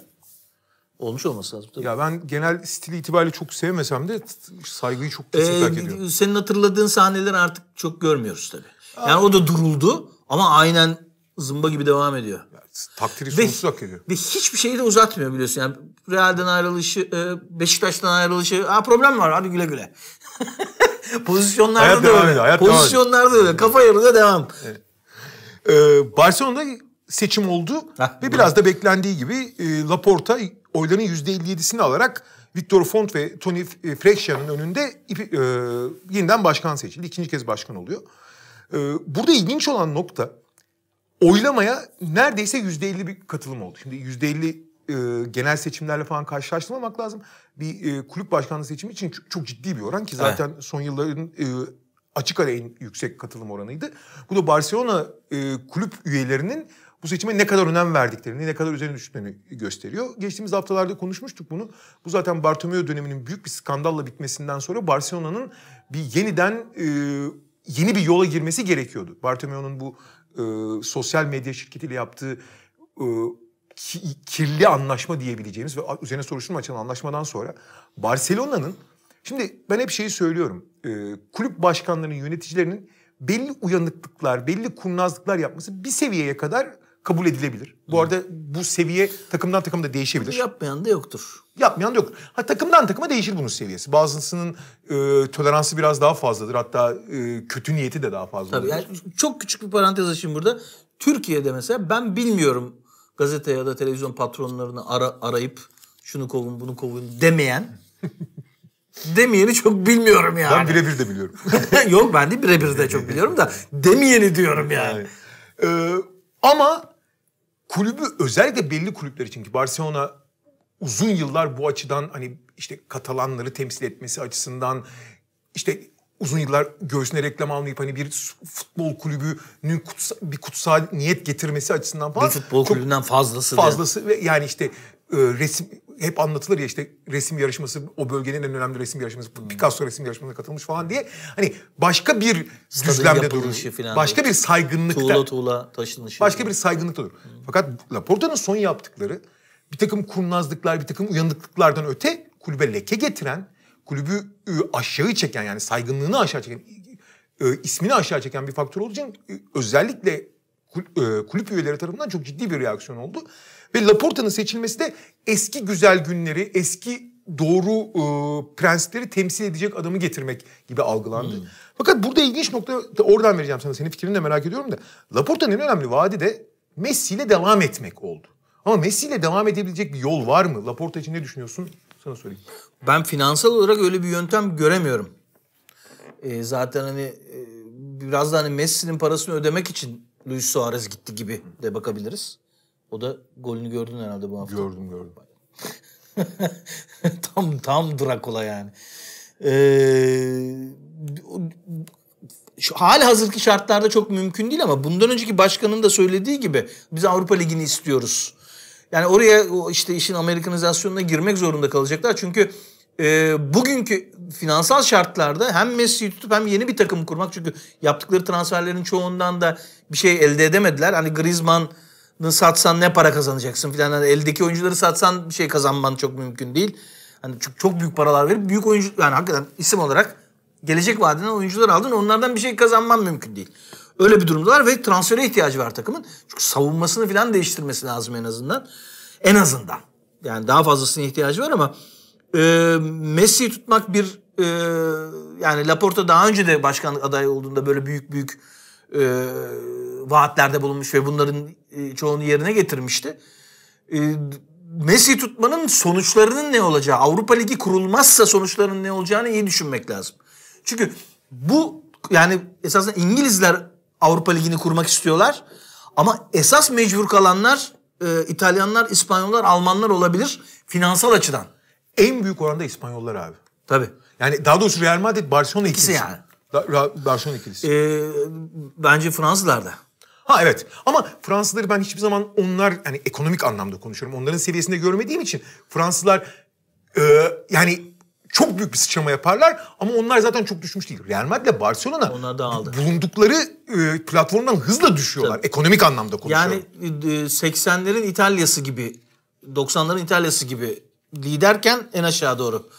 Speaker 2: Olmuş olması lazım tabii. Ya ben genel stili itibariyle çok sevmesem de saygıyı çok kesin ee, ediyorum.
Speaker 1: Senin hatırladığın sahneleri artık çok görmüyoruz tabii. Yani o da duruldu ama aynen zımba gibi devam ediyor. Yani, takdiri sonsuz hak ediyor. Ve hiçbir şeyi de uzatmıyor biliyorsun. Yani Real'den ayrılışı, e, Beşiktaş'tan ayrılışı. Aa problem var Hadi güle güle. Pozisyonlarda hayat da devam öyle. Hayat Pozisyonlarda
Speaker 2: devam öyle. Kafa yarıda devam. Evet. Ee, Barcelona'da seçim oldu Heh, ve biraz da beklendiği gibi e, Laporta oyların %57'sini alarak Victor Font ve Tony Frechtia'nın önünde e, yeniden başkan seçildi. İkinci kez başkan oluyor. E, burada ilginç olan nokta oylamaya neredeyse %50 bir katılım oldu. Şimdi %50 e, genel seçimlerle falan karşılaştırmamak lazım. Bir e, kulüp başkanlığı seçimi için çok, çok ciddi bir oran ki zaten evet. son yılların e, açık ara en yüksek katılım oranıydı. Bu da Barcelona e, kulüp üyelerinin bu seçime ne kadar önem verdiklerini, ne kadar üzerine düştüklerini gösteriyor. Geçtiğimiz haftalarda konuşmuştuk bunu. Bu zaten Bartomeu döneminin büyük bir skandalla bitmesinden sonra Barcelona'nın bir yeniden e, yeni bir yola girmesi gerekiyordu. Bartomeu'nun bu e, sosyal medya şirketiyle yaptığı e, kirli anlaşma diyebileceğimiz ve üzerine soruşturma açılan anlaşmadan sonra Barcelona'nın şimdi ben hep şeyi söylüyorum. E, kulüp başkanlarının, yöneticilerinin belli uyanıklıklar, belli kurnazlıklar yapması bir seviyeye kadar kabul edilebilir. Bu Hı. arada bu seviye takımdan takıma da değişebilir. Yapmayan da yoktur. Yapmayan da yoktur. Ha, takımdan takıma değişir bunun seviyesi. Bazısının e, toleransı biraz daha fazladır. Hatta e, kötü niyeti de daha fazladır. Tabii yani çok küçük bir parantez açayım burada. Türkiye'de mesela ben bilmiyorum
Speaker 1: gazete ya da televizyon patronlarını ara, arayıp şunu kovun bunu kovun demeyen demeyeni çok bilmiyorum yani. Ben birebir de biliyorum. Yok ben de birebir de çok
Speaker 2: biliyorum da demeyeni diyorum yani. yani. Ee, ama kulübü özellikle belli kulüpler için ki Barcelona uzun yıllar bu açıdan hani işte Katalanları temsil etmesi açısından işte uzun yıllar göğsüne reklam almayıp hani bir futbol kulübünün kutsa, bir kutsal niyet getirmesi açısından falan. Bir futbol çok kulübünden fazlası. Fazlası ve yani işte ee, resim hep anlatılır ya işte resim yarışması o bölgenin en önemli resim yarışması hmm. Picasso resim yarışmasına katılmış falan diye hani başka bir düzlemde durur.
Speaker 1: Falan başka bir
Speaker 2: saygınlıkta. Tuğla tuğla taşınışı. Başka gibi. bir saygınlıkta durur. Hmm. Fakat Laporta'nın son yaptıkları bir takım kurnazlıklar, bir takım uyanıklıklardan öte kulübe leke getiren, kulübü aşağı çeken yani saygınlığını aşağı çeken, ismini aşağı çeken bir faktör olduğu için özellikle ıı, kulüp üyeleri tarafından çok ciddi bir reaksiyon oldu. Ve Laporta'nın seçilmesi de eski güzel günleri, eski doğru e, prensleri temsil edecek adamı getirmek gibi algılandı. Hmm. Fakat burada ilginç nokta oradan vereceğim sana. Senin fikrini de merak ediyorum da. Laporta'nın en önemli vaadi de Messi ile devam etmek oldu. Ama Messi ile devam edebilecek bir yol var mı? Laporta için ne düşünüyorsun? Sana söyleyeyim. Ben
Speaker 1: finansal olarak öyle bir yöntem göremiyorum. E, zaten hani e, biraz da hani Messi'nin parasını ödemek için Luis Suarez gitti gibi de bakabiliriz. O da golünü gördün herhalde bu hafta. Gördüm gördüm. tam tam Drakula yani. Ee, şu hali hazırki şartlarda çok mümkün değil ama bundan önceki başkanın da söylediği gibi biz Avrupa Ligi'ni istiyoruz. Yani oraya işte işin Amerikanizasyonuna girmek zorunda kalacaklar. Çünkü e, bugünkü finansal şartlarda hem Messi'yi tutup hem yeni bir takım kurmak. Çünkü yaptıkları transferlerin çoğundan da bir şey elde edemediler. Hani Griezmann satsan ne para kazanacaksın filan. Yani eldeki oyuncuları satsan bir şey kazanman çok mümkün değil. Hani çok, çok büyük paralar verip büyük oyuncu yani hakikaten isim olarak gelecek vadeden oyuncular aldın. Onlardan bir şey kazanman mümkün değil. Öyle bir durumdalar ve transfere ihtiyacı var takımın. Çünkü savunmasını filan değiştirmesi lazım en azından. En azından. Yani daha fazlasına ihtiyacı var ama e, Messi'yi tutmak bir e, yani Laporta daha önce de başkanlık adayı olduğunda böyle büyük büyük e, vaatlerde bulunmuş ve bunların e, çoğunu yerine getirmişti. E, Messi tutmanın sonuçlarının ne olacağı, Avrupa Ligi kurulmazsa sonuçlarının ne olacağını iyi düşünmek lazım. Çünkü bu yani esasında İngilizler Avrupa Ligi'ni kurmak istiyorlar. Ama esas mecbur kalanlar
Speaker 2: e, İtalyanlar, İspanyollar, Almanlar olabilir finansal açıdan. En büyük oranda İspanyollar abi. Tabii. Yani daha doğrusu Real Madrid, Barcelona ikilisi. İkisi yani. Barcelona ikilisi. Ee, bence Fransızlar da. Ha evet ama Fransızları ben hiçbir zaman onlar yani ekonomik anlamda konuşuyorum. Onların seviyesinde görmediğim için Fransızlar e, yani çok büyük bir sıçrama yaparlar ama onlar zaten çok düşmüş değil. Real Madrid ile Barcelona onlar da aldı. bulundukları e, platformdan hızla düşüyorlar. Tabii. Ekonomik anlamda konuşuyorum. Yani e, 80'lerin
Speaker 1: İtalya'sı gibi, 90'ların İtalya'sı gibi liderken en aşağı doğru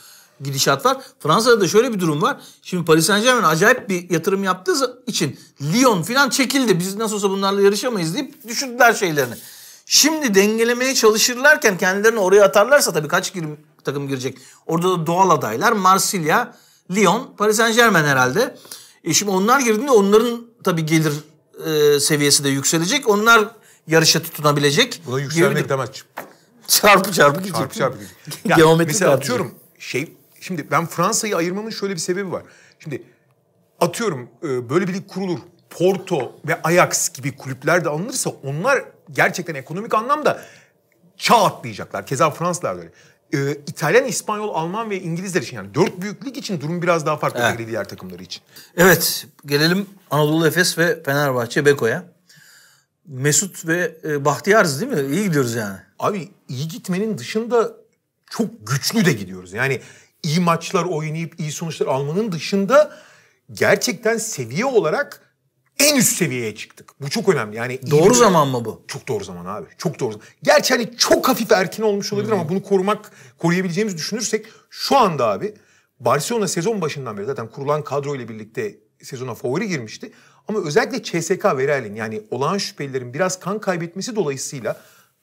Speaker 1: gidişat var. Fransa'da da şöyle bir durum var. Şimdi Paris Saint Germain acayip bir yatırım yaptığı için Lyon falan çekildi. Biz nasıl olsa bunlarla yarışamayız deyip düşündüler şeylerini. Şimdi dengelemeye çalışırlarken kendilerini oraya atarlarsa tabii kaç gir, takım girecek? Orada da doğal adaylar Marsilya, Lyon, Paris Saint Germain herhalde. E şimdi onlar girdiğinde onların tabii gelir e, seviyesi de yükselecek. Onlar yarışa tutunabilecek. Bunu
Speaker 2: yükselmek demez. Çarpı çarpı gidecek. Çarpı çarpı gidecek. Geometrik mesela atıyorum şey Şimdi ben Fransa'yı ayırmamın şöyle bir sebebi var. Şimdi atıyorum e, böyle bir lig kurulur. Porto ve Ajax gibi kulüpler de alınırsa onlar gerçekten ekonomik anlamda çağ atlayacaklar. Keza Fransızlar da öyle. Ee, İtalyan, İspanyol, Alman ve İngilizler için yani dört büyük için durum biraz daha farklı evet. diğer takımları için. Evet gelelim
Speaker 1: Anadolu Efes ve Fenerbahçe Beko'ya. Mesut ve e, Bahtiyarız değil mi? İyi
Speaker 2: gidiyoruz yani. Abi iyi gitmenin dışında çok güçlü de gidiyoruz. Yani iyi maçlar oynayıp iyi sonuçlar almanın dışında gerçekten seviye olarak en üst seviyeye çıktık. Bu çok önemli. Yani doğru zaman mı bu? Çok doğru zaman abi. Çok doğru zaman. Gerçi hani çok hafif erken olmuş olabilir hmm. ama bunu korumak, koruyabileceğimizi düşünürsek şu anda abi Barcelona sezon başından beri zaten kurulan kadro ile birlikte sezona favori girmişti. Ama özellikle CSK ve yani olağan şüphelilerin biraz kan kaybetmesi dolayısıyla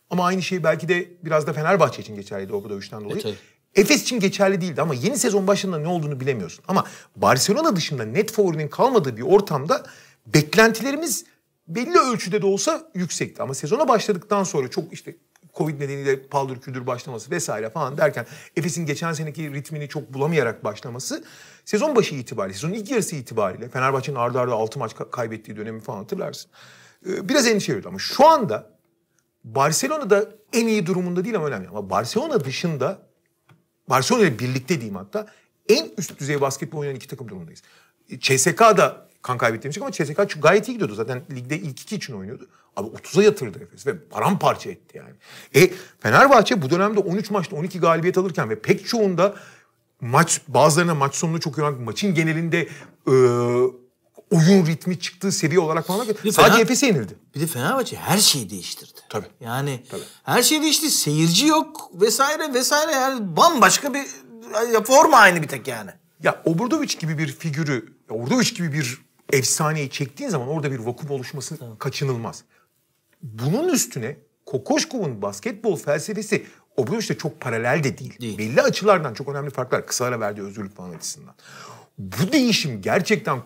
Speaker 2: ama aynı şey belki de biraz da Fenerbahçe için geçerliydi o bu dövüşten dolayı. Evet, Efes için geçerli değildi ama yeni sezon başında ne olduğunu bilemiyorsun. Ama Barcelona dışında net favorinin kalmadığı bir ortamda beklentilerimiz belli ölçüde de olsa yüksekti. Ama sezona başladıktan sonra çok işte Covid nedeniyle paldır küldür başlaması vesaire falan derken Efes'in geçen seneki ritmini çok bulamayarak başlaması sezon başı itibariyle, sezonun ilk yarısı itibariyle Fenerbahçe'nin ardarda arda 6 maç kaybettiği dönemi falan hatırlarsın. E, biraz endişe veriyordu ama şu anda Barcelona da en iyi durumunda değil ama önemli. Ama Barcelona dışında Barcelona ile birlikte diyeyim hatta en üst düzey basketbol oynayan iki takım durumundayız. CSK e, da kan kaybettirmiştik ama CSK çok gayet iyi gidiyordu. Zaten ligde ilk iki için oynuyordu. Abi 30'a yatırdı Efes ve paramparça etti yani. E Fenerbahçe bu dönemde 13 maçta 12 galibiyet alırken ve pek çoğunda maç bazılarına maç sonunu çok yoran maçın genelinde e, oyun ritmi çıktığı seri olarak falan bir sadece Efes'e yenildi. Bir de Fenerbahçe her şeyi değiştirdi. Tabii. Yani
Speaker 1: Tabii. her şey değişti. Seyirci yok vesaire vesaire yani bambaşka bir ya forma
Speaker 2: aynı bir tek yani. Ya Obradoviç gibi bir figürü, Obradoviç gibi bir efsaneyi çektiğin zaman orada bir vakum oluşması tamam. kaçınılmaz. Bunun üstüne Kokoşkov'un basketbol felsefesi Obradoviç'le çok paralel de değil. değil. Belli açılardan çok önemli farklar. Kısa ara verdiği özgürlük falan açısından. Bu değişim gerçekten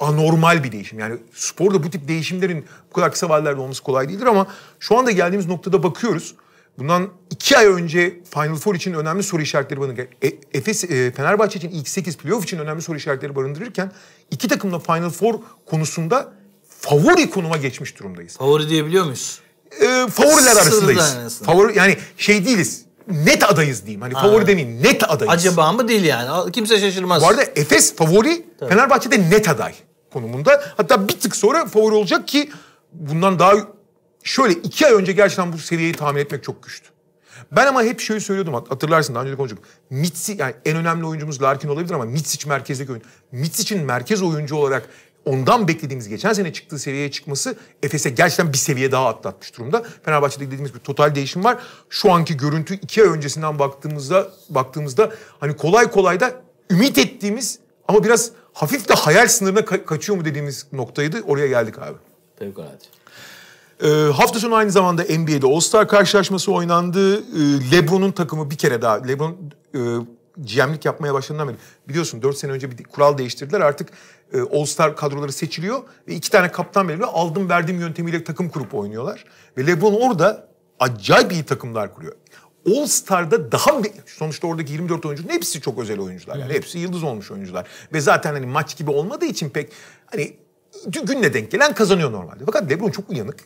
Speaker 2: anormal bir değişim. Yani sporda bu tip değişimlerin bu kadar kısa vadelerde olması kolay değildir ama şu anda geldiğimiz noktada bakıyoruz. Bundan iki ay önce Final Four için önemli soru işaretleri barındırırken, e, Efes, e, Fenerbahçe için ilk 8 playoff için önemli soru işaretleri barındırırken iki takım da Final Four konusunda favori konuma geçmiş durumdayız.
Speaker 1: Favori diyebiliyor muyuz?
Speaker 2: Ee, favoriler arasındayız. Favori, yani şey değiliz net adayız diyeyim. Hani favori Aynen. demeyeyim net adayız. Acaba mı değil yani. Kimse şaşırmaz. Bu arada Efes favori, Tabii. de net aday konumunda. Hatta bir tık sonra favori olacak ki bundan daha şöyle iki ay önce gerçekten bu seviyeyi tahmin etmek çok güçtü. Ben ama hep şeyi söylüyordum hatırlarsın daha önce de konuştuk. Mitsi yani en önemli oyuncumuz Larkin olabilir ama Mitsic merkezdeki oyuncu. Mitsic'in merkez oyuncu olarak ondan beklediğimiz geçen sene çıktığı seviyeye çıkması Efes'e gerçekten bir seviye daha atlatmış durumda. Fenerbahçe'de dediğimiz bir total değişim var. Şu anki görüntü iki ay öncesinden baktığımızda baktığımızda hani kolay kolay da ümit ettiğimiz ama biraz hafif de hayal sınırına ka- kaçıyor mu dediğimiz noktaydı. Oraya geldik abi. Fevkalade. Ee, hafta sonu aynı zamanda NBA'de All-Star karşılaşması oynandı. Ee, LeBron'un takımı bir kere daha. LeBron e, GM'lik yapmaya başladığından beri. Biliyorsun 4 sene önce bir kural değiştirdiler. Artık e, All-Star kadroları seçiliyor. Ve iki tane kaptan belirli aldım verdim yöntemiyle takım kurup oynuyorlar. Ve LeBron orada acayip iyi takımlar kuruyor. All Star'da daha sonuçta oradaki 24 oyuncunun hepsi çok özel oyuncular. Yani hepsi yıldız olmuş oyuncular. Ve zaten hani maç gibi olmadığı için pek hani günle denk gelen kazanıyor normalde. Fakat LeBron çok uyanık.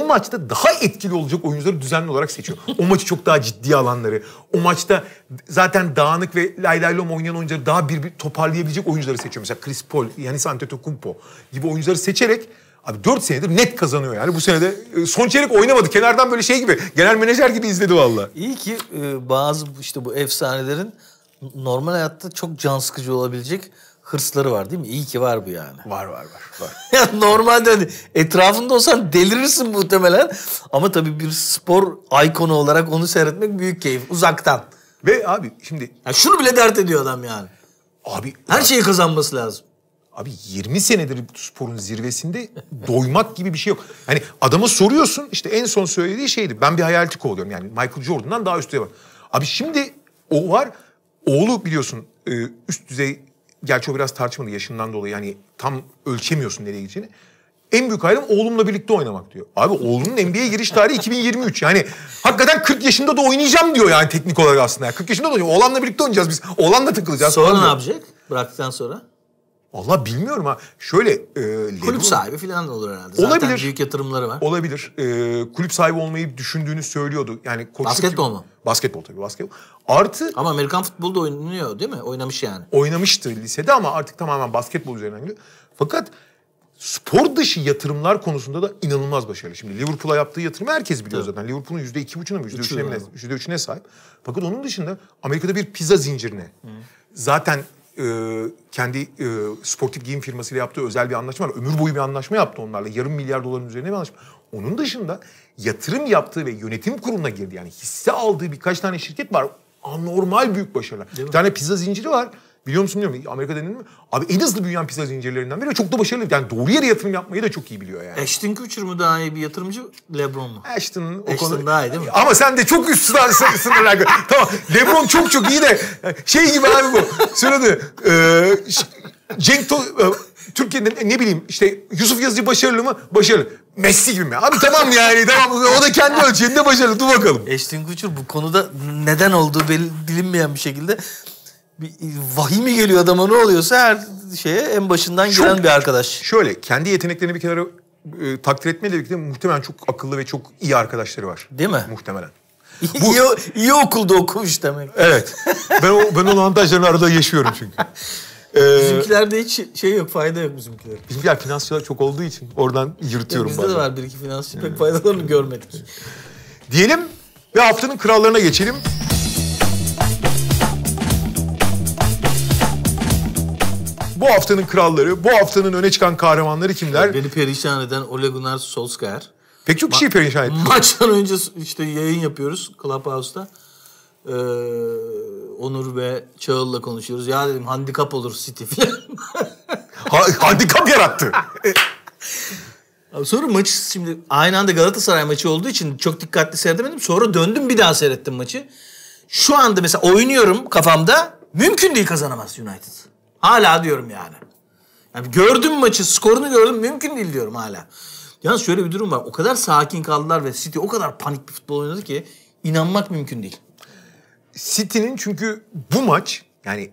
Speaker 2: O maçta daha etkili olacak oyuncuları düzenli olarak seçiyor. O maçı çok daha ciddi alanları, o maçta zaten dağınık ve lay oynayan oyuncuları daha bir, bir toparlayabilecek oyuncuları seçiyor. Mesela Chris Paul, Yanis Antetokounmpo gibi oyuncuları seçerek Abi 4 senedir net kazanıyor yani. Bu senede e, son çeyrek oynamadı. Kenardan böyle şey gibi genel menajer gibi izledi valla.
Speaker 1: İyi ki e, bazı işte bu efsanelerin normal hayatta çok can sıkıcı olabilecek hırsları var değil mi? İyi ki var bu yani. Var var var. var. normalde hani etrafında olsan delirirsin muhtemelen. Ama tabii bir spor ikonu olarak onu seyretmek büyük keyif uzaktan. Ve abi şimdi... Ya şunu
Speaker 2: bile dert ediyor adam yani. Abi... Her abi, şeyi kazanması lazım. Abi 20 senedir sporun zirvesinde doymak gibi bir şey yok. Hani adama soruyorsun işte en son söylediği şeydi. Ben bir hayalci oluyorum yani Michael Jordan'dan daha üstüne var. Abi şimdi o var. Oğlu biliyorsun e, üst düzey gerçi o biraz tartışmalı yaşından dolayı yani tam ölçemiyorsun nereye gideceğini. En büyük hayalim oğlumla birlikte oynamak diyor. Abi oğlunun NBA'ye giriş tarihi 2023. Yani hakikaten 40 yaşında da oynayacağım diyor yani teknik olarak aslında. 40 yaşında da oynayacağım. Oğlanla birlikte oynayacağız biz. Oğlanla takılacağız. Sonra ne yapacak bıraktıktan sonra? Allah bilmiyorum ha. Şöyle e, Lebron... kulüp sahibi
Speaker 1: falan da olur herhalde.
Speaker 2: Zaten olabilir. büyük yatırımları var. Olabilir. E, kulüp sahibi olmayı düşündüğünü söylüyordu. Yani basketbol gibi... mu? Basketbol tabii basketbol. Artı Ama Amerikan futbolu da oynuyor değil mi? Oynamış yani. Oynamıştı lisede ama artık tamamen basketbol üzerinden gidiyor. Fakat spor dışı yatırımlar konusunda da inanılmaz başarılı. Şimdi Liverpool'a yaptığı yatırımı herkes biliyor evet. zaten. Liverpool'un yüzde iki buçuğuna mı, yüzde üçüne sahip. Fakat onun dışında Amerika'da bir pizza zincirine. Hı. Zaten e, kendi e, sportif giyim firmasıyla yaptığı özel bir anlaşma var. Ömür boyu bir anlaşma yaptı onlarla. Yarım milyar doların üzerine bir anlaşma. Onun dışında yatırım yaptığı ve yönetim kuruluna girdi. Yani hisse aldığı birkaç tane şirket var. Anormal büyük başarılar. Bir tane pizza zinciri var. Biliyor musun bilmiyorum. Amerika denildi mi? Abi en hızlı büyüyen pizza zincirlerinden biri çok da başarılı. Yani doğru yere yatırım yapmayı da çok iyi biliyor yani. Ashton Kutcher mu daha iyi bir yatırımcı, LeBron mu? Ashton o Ashton konu...
Speaker 1: daha iyi değil mi? Ama
Speaker 2: sen de çok üst sınır, sınırlar. tamam LeBron çok çok iyi de şey gibi abi bu. Söyledi. Ee, Cenk to e, Türkiye'nin ne bileyim işte Yusuf Yazıcı başarılı mı? Başarılı. Messi gibi mi? Abi tamam yani tamam o da kendi ölçeğinde başarılı. Dur bakalım.
Speaker 1: Ashton Kutcher bu konuda neden olduğu belli bilinmeyen bir şekilde
Speaker 2: vahiy mi geliyor adama ne oluyorsa her şeye en başından çok, giren bir arkadaş. Şöyle kendi yeteneklerini bir kenara e, takdir etmeyle birlikte muhtemelen çok akıllı ve çok iyi arkadaşları var. Değil mi? Muhtemelen. Bu... iyi, iyi okulda okumuş demek. Evet. ben o, ben o avantajlarını arada yaşıyorum çünkü. Ee, bizimkilerde
Speaker 1: hiç şey yok, fayda yok bizimkiler.
Speaker 2: Bizimkiler finansçılar çok olduğu için oradan yırtıyorum ya bizde bazen. de
Speaker 1: var bir iki finansçı, pek faydalarını görmedik.
Speaker 2: Diyelim ve haftanın krallarına geçelim. Bu haftanın kralları, bu haftanın öne çıkan kahramanları kimler? Beni perişan eden Ole Gunnar Solskjaer. Pek çok kişiyi perişan etti. Maçtan önce
Speaker 1: işte yayın yapıyoruz Clubhouse'da. Ee, Onur ve Çağıl'la konuşuyoruz. Ya dedim handikap olur City falan. ha, handikap yarattı. sonra maçı şimdi aynı anda Galatasaray maçı olduğu için çok dikkatli seyredemedim. Sonra döndüm bir daha seyrettim maçı. Şu anda mesela oynuyorum kafamda. Mümkün değil kazanamaz United. Hala diyorum yani. yani gördüm maçı, skorunu gördüm. Mümkün değil diyorum hala. Yalnız şöyle bir durum var. O kadar sakin kaldılar ve City o kadar panik
Speaker 2: bir futbol oynadı ki inanmak mümkün değil. City'nin çünkü bu maç yani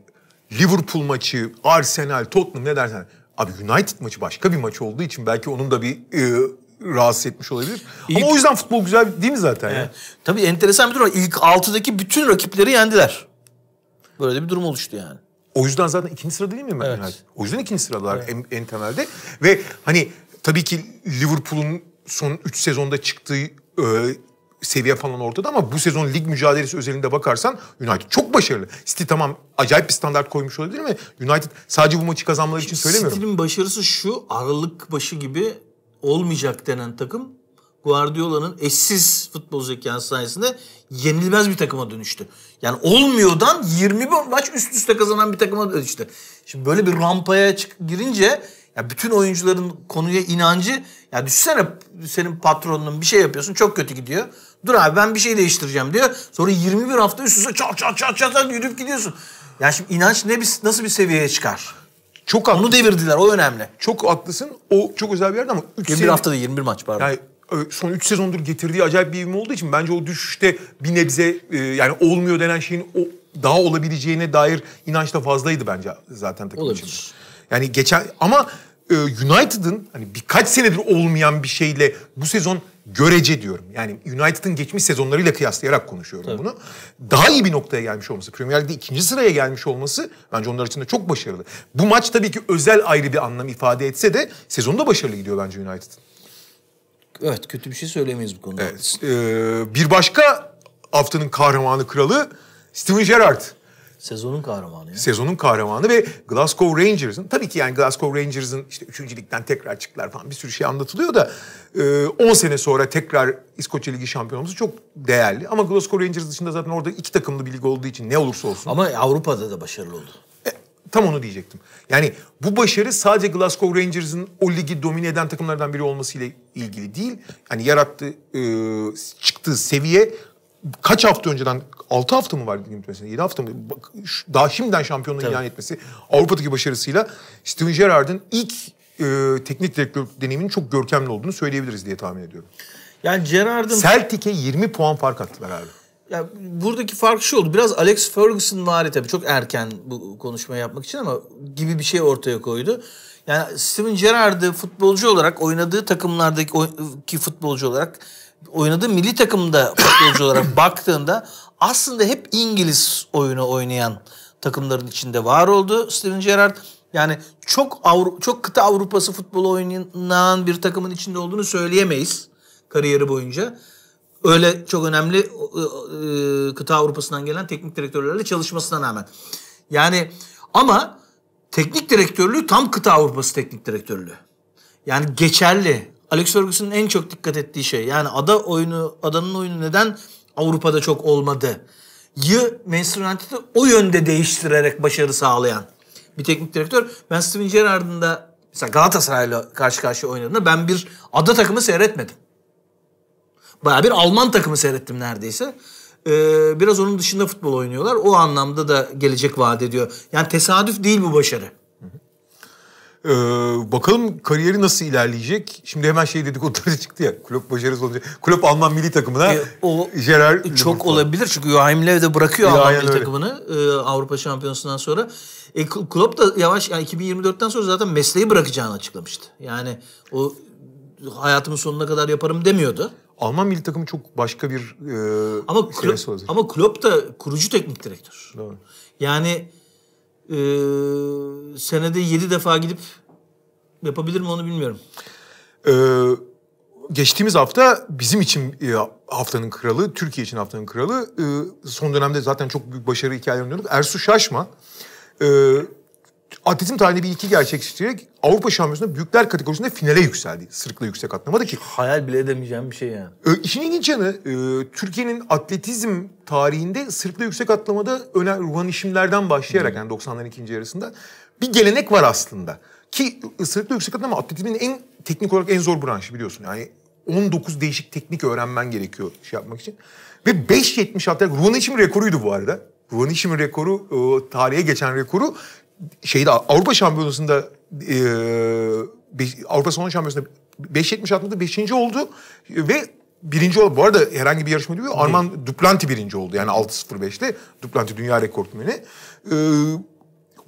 Speaker 2: Liverpool maçı, Arsenal, Tottenham ne dersen. Abi United maçı başka bir maç olduğu için belki onun da bir e, rahatsız etmiş olabilir. İlk... Ama o yüzden futbol güzel değil mi zaten? Evet. Tabii enteresan bir durum İlk 6'daki bütün rakipleri yendiler. Böyle bir durum oluştu yani. O yüzden zaten ikinci sırada değil mi evet. United? O yüzden ikinci sıradalar evet. en, en temelde. Ve hani tabii ki Liverpool'un son 3 sezonda çıktığı e, seviye falan ortada ama bu sezon lig mücadelesi özelinde bakarsan United çok başarılı. City tamam acayip bir standart koymuş olabilir mi? United sadece bu maçı kazanmaları için söylemiyorum. City'nin başarısı şu
Speaker 1: Aralık başı gibi olmayacak denen takım Guardiola'nın eşsiz futbol zekası sayesinde yenilmez bir takıma dönüştü. Yani olmuyordan 20 maç üst üste kazanan bir takıma dönüştü. Şimdi böyle bir rampaya çık girince ya bütün oyuncuların konuya inancı ya düşsene senin patronunun bir şey yapıyorsun çok kötü gidiyor. Dur abi ben bir şey değiştireceğim diyor. Sonra 21 hafta üst üste çat çat çat çat, çat gidiyorsun.
Speaker 2: Yani şimdi inanç ne bir, nasıl bir seviyeye çıkar? Çok haklısın. Onu devirdiler o önemli. Çok haklısın. O çok özel bir yerde ama 3 21 sene... haftada 21 maç pardon. Yani son 3 sezondur getirdiği acayip bir ivme olduğu için bence o düşüşte bir nebze e, yani olmuyor denen şeyin o daha olabileceğine dair inanç da fazlaydı bence zaten takım Olabilir. için. Yani geçen ama e, United'ın hani birkaç senedir olmayan bir şeyle bu sezon görece diyorum. Yani United'ın geçmiş sezonlarıyla kıyaslayarak konuşuyorum Tabii. bunu. Daha iyi bir noktaya gelmiş olması, Premier Lig'de ikinci sıraya gelmiş olması bence onlar için de çok başarılı. Bu maç tabii ki özel ayrı bir anlam ifade etse de sezonda başarılı gidiyor bence United'ın. Evet kötü bir şey söylemeyiz bu konuda. Evet, e, bir başka haftanın kahramanı kralı Steven Gerrard. Sezonun kahramanı ya. Sezonun kahramanı ve Glasgow Rangers'ın tabii ki yani Glasgow Rangers'ın işte üçüncülükten tekrar çıktılar falan bir sürü şey anlatılıyor da 10 e, sene sonra tekrar İskoçya Ligi şampiyonumuz çok değerli. Ama Glasgow Rangers dışında zaten orada iki takımlı bir lig olduğu için ne olursa olsun. Ama Avrupa'da da başarılı oldu. Tam onu diyecektim. Yani bu başarı sadece Glasgow Rangers'ın o ligi domine eden takımlardan biri olmasıyla ilgili değil. Yani yarattığı, e, çıktığı seviye kaç hafta önceden 6 hafta mı vardı ligin bitmesine? 7 hafta mı? Daha şimdiden şampiyonluğu ilan etmesi Avrupa'daki başarısıyla Steven Gerrard'ın ilk e, teknik direktör deneyiminin çok görkemli olduğunu söyleyebiliriz diye tahmin ediyorum. Yani Gerrard'ın... Celtic'e 20 puan fark attılar abi. Ya buradaki fark şu oldu. Biraz Alex Ferguson hali tabii çok
Speaker 1: erken bu konuşmayı yapmak için ama gibi bir şey ortaya koydu. Yani Steven Gerrard'ı futbolcu olarak oynadığı takımlardaki ki futbolcu olarak oynadığı milli takımda futbolcu olarak baktığında aslında hep İngiliz oyunu oynayan takımların içinde var oldu Steven Gerrard. Yani çok Avru çok kıta Avrupası futbolu oynanan bir takımın içinde olduğunu söyleyemeyiz kariyeri boyunca öyle çok önemli e, kıta Avrupa'sından gelen teknik direktörlerle çalışmasına rağmen. Yani ama teknik direktörlüğü tam kıta Avrupası teknik direktörlüğü. Yani geçerli. Alex Ferguson'ın en çok dikkat ettiği şey. Yani ada oyunu, adanın oyunu neden Avrupa'da çok olmadı? Yı Manchester United'ı o yönde değiştirerek başarı sağlayan bir teknik direktör. Ben Steven Gerrard'ın da mesela Galatasaray'la karşı karşıya oynadığında ben bir ada takımı seyretmedim. Baya bir Alman takımı seyrettim neredeyse. Ee, biraz onun dışında futbol oynuyorlar. O anlamda da gelecek vaat ediyor. Yani tesadüf değil bu başarı.
Speaker 2: Ee, bakalım kariyeri nasıl ilerleyecek? Şimdi hemen şey dedik ortaya çıktı ya. Klopp başarısız olunca. Klopp Alman milli takımına. E, o Gerard çok Liverpool. olabilir çünkü Joachim Löw de bırakıyor Alman milli öyle.
Speaker 1: takımını e, Avrupa Şampiyonası'ndan sonra. E, Klopp da yavaş yani 2024'ten sonra zaten mesleği bırakacağını açıklamıştı. Yani o hayatımın sonuna kadar yaparım demiyordu. Alman milli takımı çok başka bir e, ama Klopp, hazır. ama Klopp da kurucu teknik direktör. Doğru. Yani e, senede yedi defa gidip yapabilir mi onu
Speaker 2: bilmiyorum. Ee, geçtiğimiz hafta bizim için e, haftanın kralı, Türkiye için haftanın kralı. E, son dönemde zaten çok büyük başarı hikayelerini diyorduk. Ersu Şaşma e, atletizm tarihinde bir iki gerçekleştirerek Avrupa Şampiyonası'nda büyükler kategorisinde finale yükseldi. Sırıkla yüksek atlamada ki. Hayal bile edemeyeceğim bir şey yani. E, işin ilginç yanı e, Türkiye'nin atletizm tarihinde sırıkla yüksek atlamada önemli ruhanişimlerden başlayarak hmm. yani 90'ların ikinci yarısında bir gelenek var aslında. Ki e, sırıkla yüksek atlama atletizmin en teknik olarak en zor branşı biliyorsun. Yani 19 değişik teknik öğrenmen gerekiyor şey yapmak için. Ve 5.70 atlayarak Ruhanişim rekoruydu bu arada. Ruhanişim rekoru, e, tarihe geçen rekoru şeyde Avrupa Şampiyonası'nda e, beş, Avrupa Salon Şampiyonası'nda atmadı beşinci oldu ve birinci oldu. Bu arada herhangi bir yarışma değil. Arman Duplanti birinci oldu. Yani 6.05'te Duplanti dünya rekortmeni. Ee,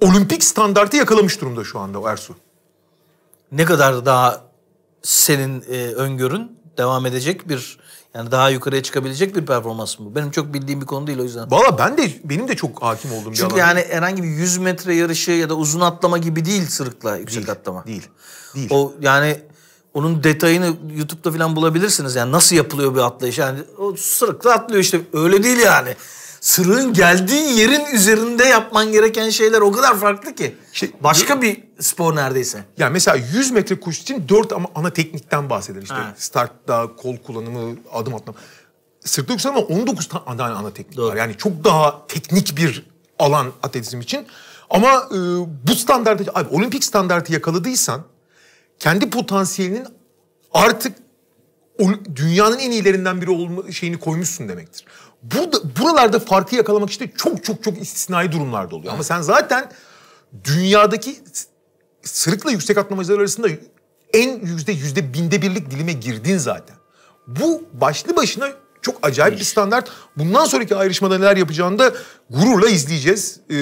Speaker 2: olimpik standartı yakalamış durumda şu anda Ersu. Ne kadar
Speaker 1: daha senin e, öngörün devam edecek bir yani daha yukarıya çıkabilecek bir performans mı? Benim çok bildiğim bir konu değil o yüzden. Valla ben de benim de çok hakim olduğum Çünkü bir alan. yani herhangi bir 100 metre yarışı ya da uzun atlama gibi değil sırıkla yüksek değil, atlama. Değil. Değil. O yani onun detayını YouTube'da falan bulabilirsiniz. Yani nasıl yapılıyor bir atlayış? Yani o sırıkla atlıyor işte. Öyle değil yani sırığın geldiği yerin üzerinde yapman
Speaker 2: gereken şeyler o kadar farklı ki. İşte, Başka bir spor neredeyse. Ya mesela 100 metre koşu için 4 ama ana teknikten bahsedilir. İşte startta, kol kullanımı, adım atma. Sırtlı ama 19 tane ana, ana teknik Doğru. var. Yani çok daha teknik bir alan atletizm için. Ama e, bu standartı, abi olimpik standartı yakaladıysan kendi potansiyelinin artık dünyanın en iyilerinden biri olma şeyini koymuşsun demektir bu buralarda farkı yakalamak işte çok çok çok istisnai durumlarda oluyor. Ama sen zaten dünyadaki sırıkla yüksek atlamacılar arasında en yüzde yüzde binde birlik dilime girdin zaten. Bu başlı başına çok acayip bir standart. Bundan sonraki ayrışmada neler yapacağını da gururla izleyeceğiz. Ee,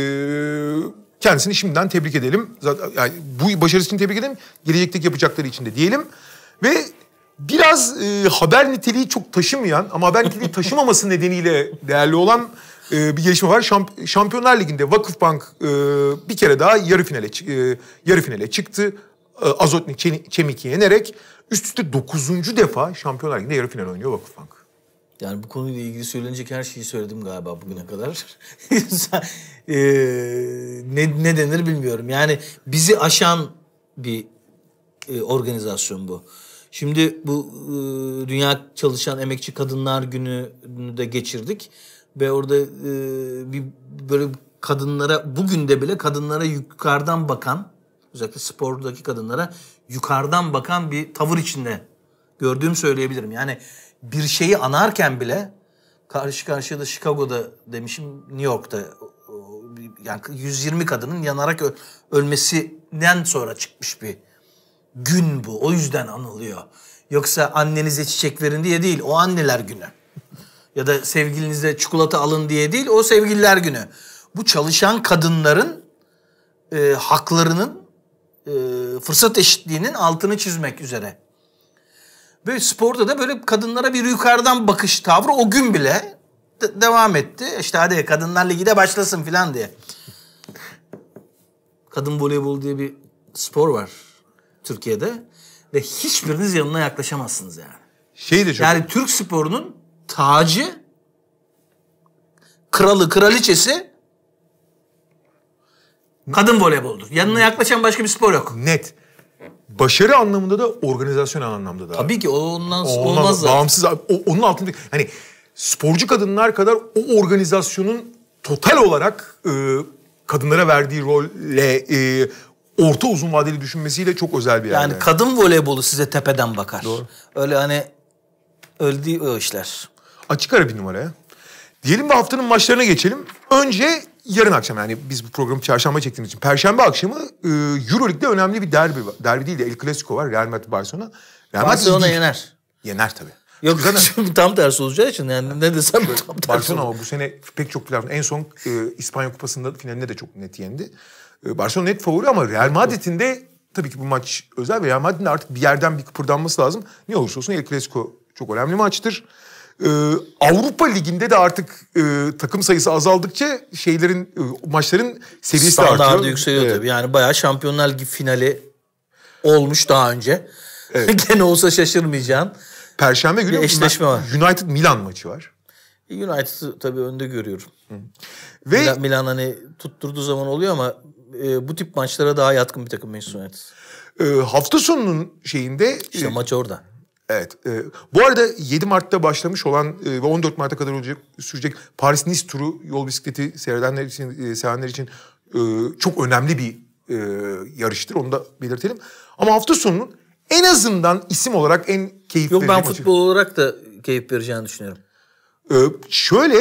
Speaker 2: kendisini şimdiden tebrik edelim. Zaten yani bu başarısını tebrik edelim. Gelecekteki yapacakları için de diyelim. Ve biraz e, haber niteliği çok taşımayan ama haber niteliği taşımaması nedeniyle değerli olan e, bir gelişme var. Şamp Şampiyonlar Ligi'nde Vakıfbank e, bir kere daha yarı finale e, yarı finale çıktı. E, Azotnik Çen Çemik'i yenerek üst üste dokuzuncu defa Şampiyonlar Ligi'nde yarı final oynuyor Vakıfbank. Yani bu konuyla ilgili söylenecek her şeyi söyledim galiba bugüne kadar. ee,
Speaker 1: ne, ne denir bilmiyorum. Yani bizi aşan bir e, organizasyon bu. Şimdi bu e, Dünya Çalışan Emekçi Kadınlar Günü'nü de geçirdik ve orada e, bir böyle kadınlara bugün de bile kadınlara yukarıdan bakan özellikle spordaki kadınlara yukarıdan bakan bir tavır içinde gördüğüm söyleyebilirim. Yani bir şeyi anarken bile karşı karşıya da Chicago'da demişim New York'ta yani 120 kadının yanarak ölmesinden sonra çıkmış bir Gün bu. O yüzden anılıyor. Yoksa annenize çiçek verin diye değil. O anneler günü. ya da sevgilinize çikolata alın diye değil. O sevgililer günü. Bu çalışan kadınların e, haklarının e, fırsat eşitliğinin altını çizmek üzere. Böyle sporda da böyle kadınlara bir yukarıdan bakış tavrı o gün bile de- devam etti. İşte hadi kadınlar ligi de başlasın filan diye. Kadın voleybol diye bir spor var. Türkiye'de ve hiçbiriniz yanına yaklaşamazsınız yani.
Speaker 2: Şey de çok... Yani
Speaker 1: Türk sporunun tacı, kralı, kraliçesi
Speaker 2: kadın voleyboldur. Yanına yaklaşan başka bir spor yok. Net. Başarı anlamında da organizasyon anlamında da. Tabii ki ondan, olmaz zaten. Bağımsız O, onun altında hani sporcu kadınlar kadar o organizasyonun total olarak e, kadınlara verdiği rolle e, orta uzun vadeli düşünmesiyle çok özel bir yer. Yani, kadın
Speaker 1: voleybolu size tepeden bakar. Doğru. Öyle hani öldüğü o işler. Açık
Speaker 2: ara bir numaraya. Diyelim bu haftanın maçlarına geçelim. Önce yarın akşam yani biz bu programı çarşamba çektiğimiz için perşembe akşamı e, EuroLeague'de önemli bir derbi var. Derbi değil de El Clasico var. Real Madrid Barcelona. Real Madrid Barcelona değil. yener. Yener tabii. Yok zaten... tam tersi olacağı için yani ne desem tam tersi. Barcelona bu sene pek çok plan en son e, İspanya Kupası'nda finalinde de çok net yendi. Ee, Barcelona net favori ama Real Madrid'in de tabii ki bu maç özel ve Real Madrid'in de artık bir yerden bir kıpırdanması lazım. Ne olursa olsun El Clasico çok önemli maçtır. Ee, Avrupa Ligi'nde de artık e, takım sayısı azaldıkça şeylerin e, maçların seviyesi Standartı de artıyor. yükseliyor
Speaker 1: evet. tabii. Yani bayağı Şampiyonlar Ligi finali olmuş daha önce. Evet. Gene olsa şaşırmayacağım. Perşembe günü eşleşme var. United Milan maçı var. United'ı tabii önde görüyorum. Hı. Ve Milan, Milan hani tutturduğu zaman oluyor ama e, bu tip maçlara daha yatkın bir takım Manchester United. E, hafta sonunun
Speaker 2: şeyinde... İşte e, maç orada. Evet. E, bu arada 7 Mart'ta başlamış olan e, ve 14 Mart'a kadar olacak, sürecek Paris-Nice turu yol bisikleti seyredenler için, e, sevenler için e, çok önemli bir e, yarıştır. Onu da belirtelim. Ama hafta sonunun en azından isim olarak en keyif Yok, verici Yok ben futbol
Speaker 1: maçı. olarak da keyif vereceğini düşünüyorum. Ee, şöyle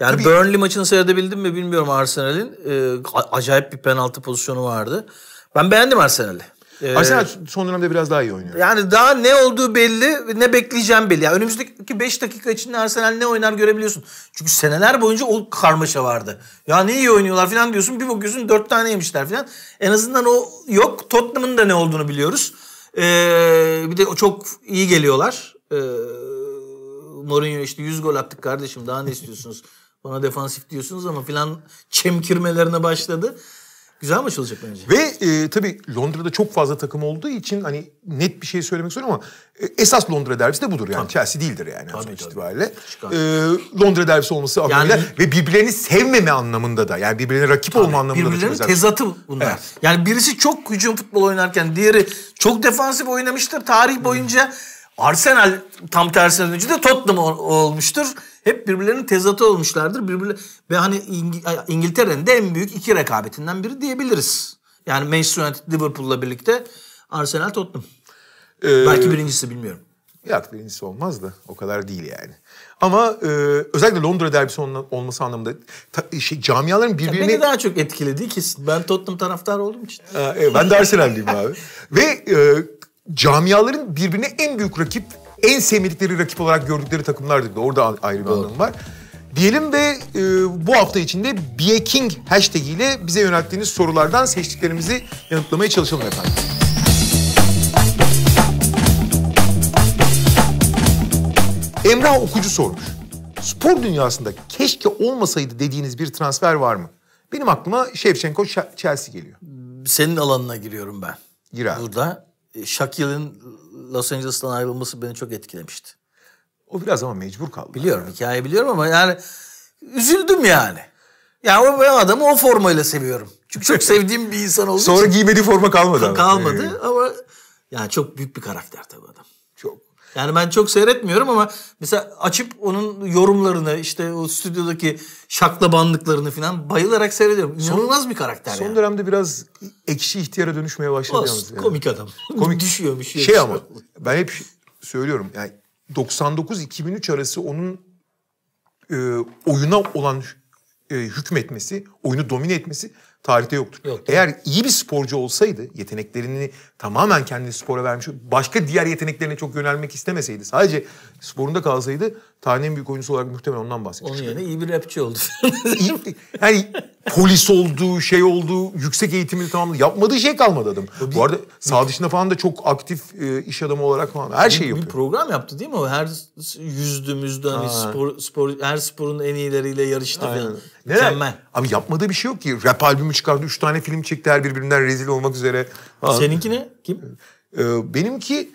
Speaker 1: yani tabii... Burnley maçını seyredebildim mi bilmiyorum Arsenal'in. Ee, acayip bir penaltı pozisyonu vardı. Ben beğendim Arsenal'i. Ee, Arsenal son dönemde biraz daha iyi oynuyor. Yani daha ne olduğu belli, ne bekleyeceğim belli. Yani önümüzdeki 5 dakika içinde Arsenal ne oynar görebiliyorsun. Çünkü seneler boyunca o karmaşa vardı. Ya ne iyi oynuyorlar falan diyorsun. Bir bakıyorsun 4 tane yemişler falan. En azından o yok. Tottenham'ın da ne olduğunu biliyoruz. Ee, bir de çok iyi geliyorlar. Ee, Mourinho işte 100 gol attık kardeşim daha ne istiyorsunuz? Bana defansif diyorsunuz ama filan çemkirmelerine başladı.
Speaker 2: Güzel maç olacak bence. Ve e, tabii Londra'da çok fazla takım olduğu için hani net bir şey söylemek zor ama e, esas Londra derbisi de budur yani. Tabii. Chelsea değildir yani tabii, sonuç itibariyle. E, Londra derbisi olması yani, anlamıyla ve birbirlerini sevmeme anlamında da yani birbirlerine rakip tabii, olma anlamında birbirlerinin da. Birbirlerinin tezatı bunlar. Evet. Yani birisi çok hücum futbol oynarken diğeri çok defansif
Speaker 1: oynamıştır. Tarih boyunca hmm Arsenal tam tersinden önce de Tottenham olmuştur. Hep birbirlerinin tezatı olmuşlardır. Birbirle ve hani İngiltere'nin de en büyük iki rekabetinden biri diyebiliriz. Yani Manchester United Liverpool'la birlikte Arsenal Tottenham. Ee, Belki birincisi
Speaker 2: bilmiyorum. Yok birincisi olmaz da o kadar değil yani. Ama e, özellikle Londra derbisi olması anlamında ta, şey, camiaların birbirini. beni daha çok etkiledi kesin. Ben Tottenham taraftarı oldum için. Ha, e, ben de Arsenal'liyim abi. Ve e, camiaların birbirine en büyük rakip, en sevmedikleri rakip olarak gördükleri takımlardır. Orada ayrı bir Doğru. anlamı var. Diyelim ve e, bu hafta içinde Biaking hashtag ile bize yönelttiğiniz sorulardan seçtiklerimizi yanıtlamaya çalışalım efendim. Emrah Okucu sormuş. Spor dünyasında keşke olmasaydı dediğiniz bir transfer var mı? Benim aklıma Şevçenko Chelsea geliyor. Senin alanına giriyorum ben. Gir abi. Burada e, Shakir'in
Speaker 1: Los Angeles'tan ayrılması beni çok etkilemişti. O biraz ama mecbur kaldı. Biliyorum yani. hikaye biliyorum ama yani üzüldüm yani. Yani o ben adamı o formayla seviyorum. Çünkü çok sevdiğim bir insan oldu. Sonra için. giymediği forma kalmadı. Ama. Kalmadı ee. ama yani çok büyük bir karakter tabii adam. Yani ben çok seyretmiyorum ama mesela açıp onun yorumlarını işte o stüdyodaki şaklabanlıklarını falan bayılarak seyrediyorum. İnanılmaz son, bir karakter son yani. Son
Speaker 2: dönemde biraz ekşi ihtiyara dönüşmeye başladı Olsun, yalnız. Yani. Komik adam. Komik. düşüyor bir şey. Şey düşüyor. ama ben hep söylüyorum yani 99-2003 arası onun e, oyuna olan e, hükmetmesi oyunu domine etmesi tarihte yoktur. Yok, Eğer iyi bir sporcu olsaydı, yeteneklerini tamamen kendini spora vermiş, başka diğer yeteneklerine çok yönelmek istemeseydi, sadece sporunda kalsaydı tarihin en büyük oyuncusu olarak muhtemelen ondan bahsetmiş. Onun yerine iyi bir rapçi oldu. yani polis olduğu şey olduğu yüksek eğitimini tamamladı. Yapmadığı şey kalmadı adam. Bu arada sağ dışında falan da çok aktif e, iş adamı olarak falan her şeyi yapıyor. Bir program yaptı
Speaker 1: değil mi o? Her yüzdü müzdü hani spor,
Speaker 2: spor, her sporun en iyileriyle yarıştı Aynen. falan. Neler? Mükemmel. Abi yap, yapmadığı bir şey yok ki. Rap albümü çıkardı. Üç tane film çekti her birbirinden rezil olmak üzere. Ha. Seninki ne? Kim? Ee, benimki...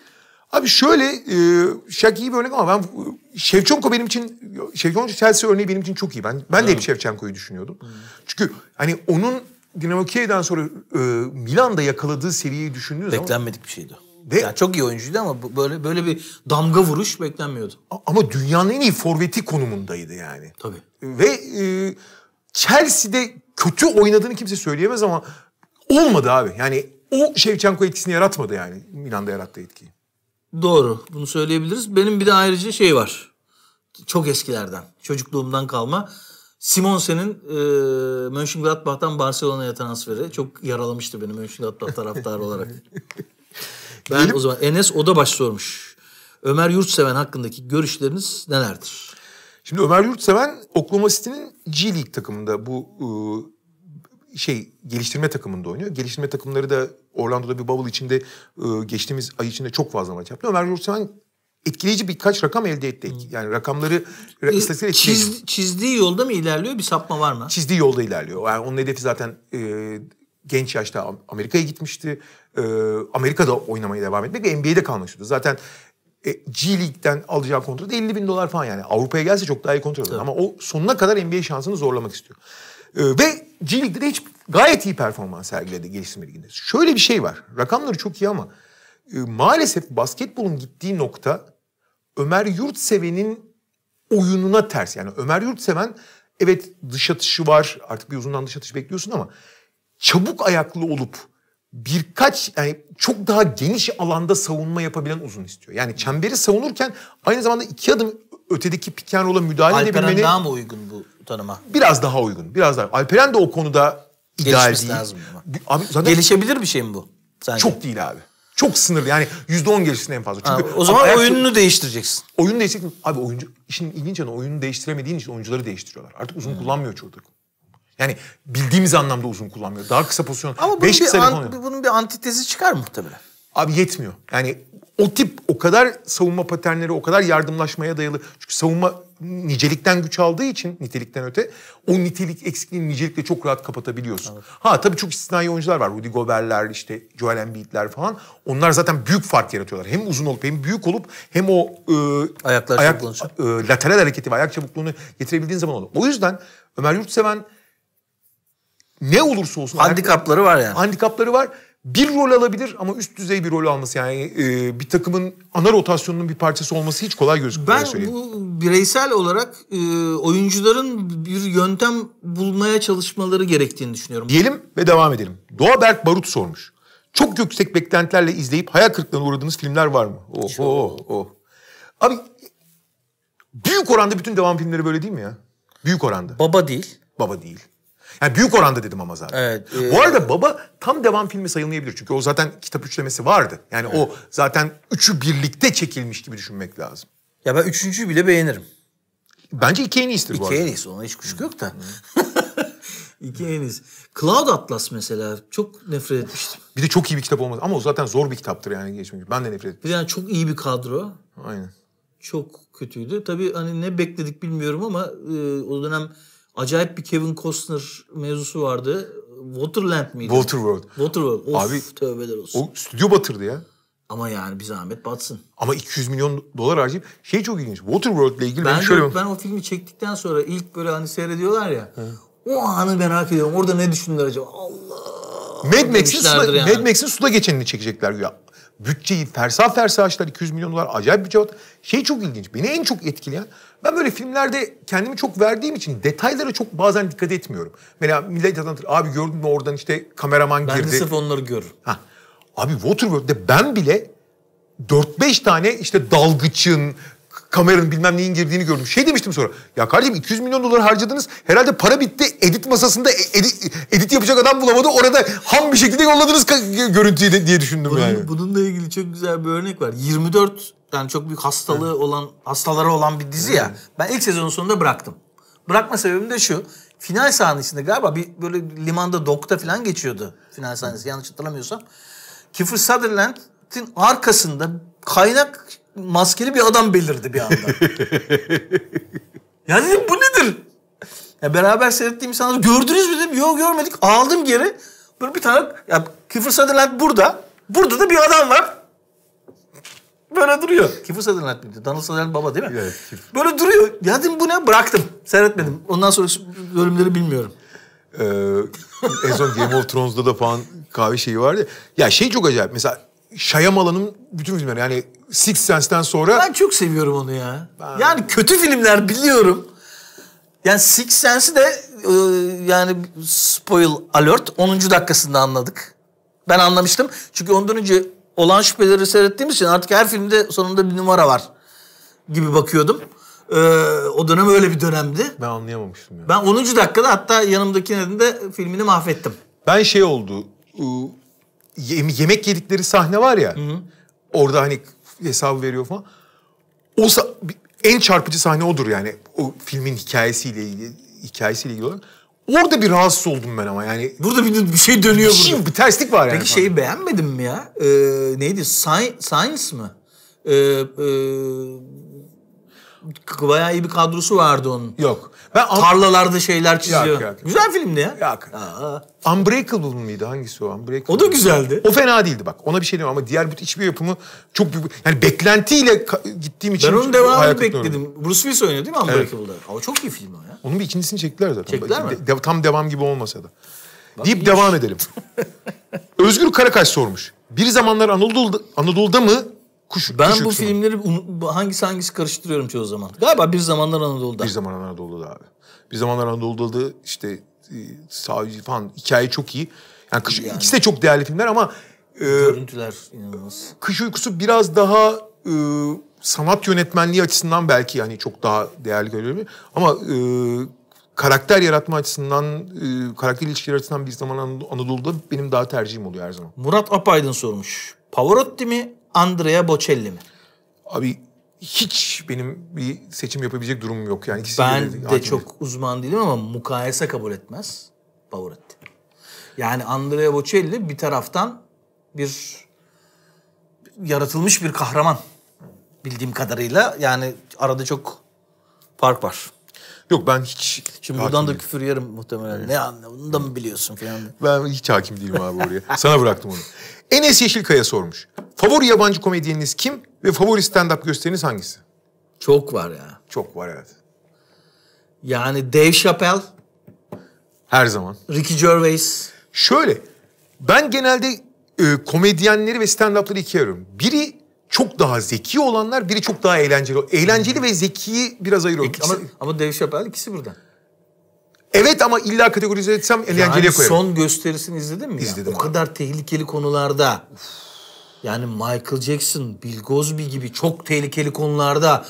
Speaker 2: Abi şöyle e, Şak iyi bir örnek ama ben Şevçenko benim için Şevçenko Chelsea örneği benim için çok iyi. Ben ben hmm. de hep Şevçenko'yu düşünüyordum. Hmm. Çünkü hani onun Dinamo Kiev'den sonra e, Milan'da yakaladığı seviyeyi düşündüğü zaman beklenmedik bir şeydi. ve yani çok iyi oyuncuydu ama böyle böyle bir damga vuruş beklenmiyordu. Ama dünyanın en iyi forveti konumundaydı yani. Tabii. Ve e, Chelsea'de kötü oynadığını kimse söyleyemez ama olmadı abi. Yani o Şevçenko etkisini yaratmadı yani Milan'da yarattığı etkiyi.
Speaker 1: Doğru. Bunu söyleyebiliriz. Benim bir de ayrıca şey var. Çok eskilerden. Çocukluğumdan kalma. Simonse'nin e, Mönchengladbach'tan Barcelona'ya transferi çok yaralamıştı beni Mönchengladbach taraftarı olarak. Ben Benim... o zaman Enes Odabaş sormuş. Ömer Yurtseven hakkındaki görüşleriniz nelerdir? Şimdi
Speaker 2: Ömer Yurtseven Oklahoma City'nin G League takımında bu e, şey geliştirme takımında oynuyor. Geliştirme takımları da Orlando'da bir bubble içinde e, geçtiğimiz ay içinde çok fazla maç yaptı. Ömer Yurtseven etkileyici birkaç rakam elde etti. Yani rakamları e, istatistikler çiz, çizdiği yolda mı ilerliyor? Bir sapma var mı? Çizdiği yolda ilerliyor. Yani onun hedefi zaten e, genç yaşta Amerika'ya gitmişti. E, Amerika'da oynamaya devam etmek ve NBA'de kalmak istiyordu. Zaten e, G League'den alacağı kontrat 50 bin dolar falan yani. Avrupa'ya gelse çok daha iyi kontrat alır. Ama o sonuna kadar NBA şansını zorlamak istiyor. E, ve G League'de de hiç gayet iyi performans sergiledi geliştirme liginde. Şöyle bir şey var. Rakamları çok iyi ama e, maalesef basketbolun gittiği nokta Ömer Yurtseven'in oyununa ters. Yani Ömer Yurtseven evet dış atışı var. Artık bir uzundan dış atış bekliyorsun ama çabuk ayaklı olup birkaç yani çok daha geniş alanda savunma yapabilen uzun istiyor. Yani çemberi savunurken aynı zamanda iki adım ötedeki pick müdahale Alperen edebilmeni... Alperen daha mı
Speaker 1: uygun bu tanıma?
Speaker 2: Biraz daha uygun. Biraz daha. Alperen de o konuda ideal Gelişmesi değil. lazım. Abi zaten Gelişebilir bir şey mi bu? Sence? Çok değil abi. Çok sınırlı yani yüzde on gelişsin en fazla. Çünkü ha, o zaman ayak... oyununu değiştireceksin. Oyunu değiştireceksin. Abi oyuncu işin ilginç yanı oyunu değiştiremediğin için oyuncuları değiştiriyorlar. Artık uzun hmm. kullanmıyor çoğu takım. Yani bildiğimiz anlamda uzun kullanmıyor. Daha kısa pozisyon. Ama bunun, bir, an, bunun bir antitezi çıkar muhtemelen. Abi yetmiyor. Yani o tip o kadar savunma paternleri o kadar yardımlaşmaya dayalı. Çünkü savunma nicelikten güç aldığı için nitelikten öte o nitelik eksikliğini nicelikle çok rahat kapatabiliyorsun. Evet. Ha tabii çok istisnai oyuncular var. Rudy Gobert'ler işte Joel Embiid'ler falan. Onlar zaten büyük fark yaratıyorlar. Hem uzun olup hem büyük olup hem o e, ayaklar ayak, e, lateral hareketi ve ayak çabukluğunu getirebildiğin zaman olur. O yüzden Ömer Yurtseven ne olursa olsun. Handikapları var yani. Handikapları var. Bir rol alabilir ama üst düzey bir rol alması yani e, bir takımın ana rotasyonunun bir parçası olması hiç kolay gözükmüyor. Ben bu bireysel olarak e, oyuncuların bir yöntem bulmaya çalışmaları gerektiğini düşünüyorum. Diyelim ve devam edelim. Doğa Berk Barut sormuş. Çok yüksek beklentilerle izleyip hayal kırıklığına uğradığınız filmler var mı? Oh, oh, oh. Abi büyük oranda bütün devam filmleri böyle değil mi ya? Büyük oranda. Baba değil. Baba değil. Yani büyük oranda dedim ama zaten. Evet, e... Bu arada Baba tam devam filmi sayılmayabilir. Çünkü o zaten kitap üçlemesi vardı. Yani evet. o zaten üçü birlikte çekilmiş gibi düşünmek lazım. Ya ben üçüncüyü bile beğenirim. Bence iki en iyisidir iki bu arada. İki en iyisi ona hiç kuşku yok da. iki en iyisi. Cloud Atlas mesela çok nefret etmiştim. Bir de çok iyi bir kitap olmaz ama o zaten zor bir kitaptır yani geçmiş. Ben de nefret etmiştim.
Speaker 1: Bir de yani çok iyi bir kadro. Aynen. Çok kötüydü. Tabii hani ne bekledik bilmiyorum ama e, o dönem acayip bir Kevin Costner mevzusu vardı. Waterland miydi? Waterworld. Waterworld.
Speaker 2: Of Abi, tövbeler olsun. O stüdyo batırdı ya. Ama yani bir zahmet batsın. Ama 200 milyon dolar harcayıp şey çok ilginç. Waterworld ile ilgili ben, şöyle... Yok, ben o filmi
Speaker 1: çektikten sonra ilk böyle hani seyrediyorlar ya. He. O anı merak ediyorum. Orada ne düşündüler acaba? Allah!
Speaker 2: Mad Max'in suda, yani. Mad suda geçenini çekecekler ya. Bütçeyi fersah fersah açtılar. 200 milyon dolar acayip bütçe. Şey çok ilginç. Beni en çok etkileyen ben böyle filmlerde kendimi çok verdiğim için detaylara çok bazen dikkat etmiyorum. Mesela millet anlatır. Abi gördün mü oradan işte kameraman ben girdi. Ben de sırf onları görürüm. Heh. Abi Waterworld'de ben bile 4-5 tane işte dalgıçın, Kameranın bilmem neyin girdiğini gördüm. Şey demiştim sonra. Ya kardeşim 200 milyon dolar harcadınız. Herhalde para bitti. Edit masasında e, edit, edit yapacak adam bulamadı. Orada ham bir şekilde yolladınız görüntüyü diye düşündüm Bunun, yani.
Speaker 1: Bununla ilgili çok güzel bir örnek var. 24 yani çok büyük hastalığı evet. olan hastalara olan bir dizi ya. Ben ilk sezonun sonunda bıraktım. Bırakma sebebim de şu. Final sahnesinde galiba bir böyle limanda dokta falan geçiyordu final sahnesi yanlış hatırlamıyorsam. Kiefer Sutherland'in arkasında kaynak maskeli bir adam belirdi bir anda. ya dedim bu nedir? Ya beraber seyrettiğim insanlar gördünüz mü dedim. Yok görmedik. Aldım geri. Böyle bir tane ya Kiefer Sutherland burada. Burada da bir adam var. Böyle duruyor. Kiefer Sutherland miydi? Donald Sutherland baba değil mi? Evet. Kiefer. Böyle duruyor. Ya dedim bu ne?
Speaker 2: Bıraktım. Seyretmedim. Ondan sonra bölümleri bilmiyorum. Ee, en son Game of Thrones'da da falan kahve şeyi vardı. Ya şey çok acayip. Mesela Şayamalan'ın bütün filmleri yani Six Sense'ten sonra... Ben çok seviyorum onu ya. Ben... Yani kötü filmler biliyorum.
Speaker 1: Yani Six Sense'i de e, yani spoil alert 10. dakikasında anladık. Ben anlamıştım. Çünkü ondan önce olan şüpheleri seyrettiğimiz için artık her filmde sonunda bir numara var gibi bakıyordum. Ee, o dönem öyle bir
Speaker 2: dönemdi. Ben anlayamamıştım ya. Ben 10. dakikada hatta yanımdaki yanımdakinin de filmini mahvettim. Ben şey oldu yemek yedikleri sahne var ya. Hı hı. Orada hani hesabı veriyor falan. O en çarpıcı sahne odur yani. O filmin hikayesiyle ilgili hikayesiyle ilgili olarak. Orada bir rahatsız oldum ben ama yani. Burada bir, bir şey dönüyor bir şey, burada. Bir terslik var yani. Peki falan. şeyi beğenmedin mi ya? Ee, neydi? Science, science
Speaker 1: mı? Ee, e bayağı iyi bir kadrosu vardı
Speaker 2: onun. Yok. Ben am- Tarlalarda şeyler çiziyor. Yok, yok. Güzel filmdi ya. Yok. Aa. Unbreakable mıydı? Hangisi o? Unbreakable. O da güzeldi. O fena değildi bak. Ona bir şey demiyorum ama diğer bütün hiçbir yapımı çok büyük. Yani beklentiyle gittiğim için... Ben onun devamını bekledim. Oldum. Bruce Willis oynuyor değil mi Unbreakable'da? Evet. Ama çok iyi film o ya. Onun bir ikincisini çektiler zaten. Çektiler mi? De- tam devam gibi olmasa da. Bak, Deyip iyi. devam edelim. Özgür Karakaş sormuş. Bir zamanlar Anadolu'da, Anadolu'da mı Kuş, ben bu sınıf. filmleri
Speaker 1: hangisi hangisi karıştırıyorum çoğu
Speaker 2: zaman. Galiba Bir Zamanlar Anadolu'da. Bir Zamanlar Anadolu'da abi. Bir Zamanlar Anadolu'da da işte e, savcı falan hikaye çok iyi. Yani, kış, yani. ikisi de çok değerli filmler ama e, görüntüler inanılmaz. Kış Uykusu biraz daha e, sanat yönetmenliği açısından belki yani çok daha değerli görüyorum ama e, karakter yaratma açısından, e, karakter ilişkileri açısından bir zaman Anadolu'da benim daha tercihim oluyor her zaman. Murat Apaydın sormuş. Pavarotti mi Andrea Bocelli mi? Abi hiç benim bir seçim yapabilecek durumum yok. Yani ikisi ben de, de çok
Speaker 1: uzman değilim ama mukayese kabul etmez
Speaker 2: Pavarotti. Yani
Speaker 1: Andrea Bocelli bir taraftan bir yaratılmış bir kahraman bildiğim kadarıyla. Yani arada çok fark var.
Speaker 2: Yok ben hiç Şimdi buradan da değilim. küfür yerim muhtemelen. Evet. Ne anla bunu da mı biliyorsun falan. Ben hiç hakim değilim abi oraya. Sana bıraktım onu. Enes Yeşilkaya sormuş. Favori yabancı komedyeniniz kim ve favori stand-up gösteriniz hangisi? Çok var ya. Çok var evet. Yani Dave Chappelle. Her zaman. Ricky Gervais. Şöyle ben genelde e, komedyenleri ve stand-up'ları ikiye ayırıyorum. Biri çok daha zeki olanlar, biri çok daha eğlenceli. Eğlenceli ve zekiyi biraz ayırıyorum. İkisi, ama, ama Dave şey Chappelle ikisi burada. Evet ama illa kategorize etsem eğlenceliye yani koyarım. son gösterisini
Speaker 1: izledin mi? İzledim. Yani? O kadar tehlikeli konularda. Yani Michael Jackson, Bill
Speaker 2: Cosby gibi çok tehlikeli konularda.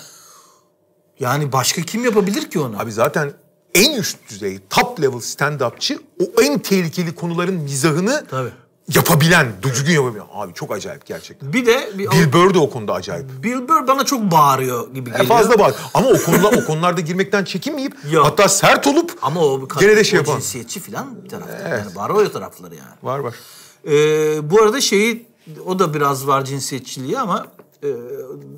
Speaker 2: Yani başka kim yapabilir ki onu? Abi zaten en üst düzey, top level stand-upçı o en tehlikeli konuların mizahını Tabii yapabilen, düzgün yapabilen. Abi çok acayip gerçekten. Bir de... Bir, Bill Burr de o konuda acayip. Bill Burr bana çok bağırıyor gibi e, geliyor. E fazla bağır. Ama o, konuda, o konularda girmekten çekinmeyip Yok. hatta sert olup ama o, gene de şey yapan.
Speaker 1: cinsiyetçi falan bir tarafta. Evet. Yani var o tarafları yani. Var var. Ee, bu arada şeyi o da biraz var cinsiyetçiliği ama e,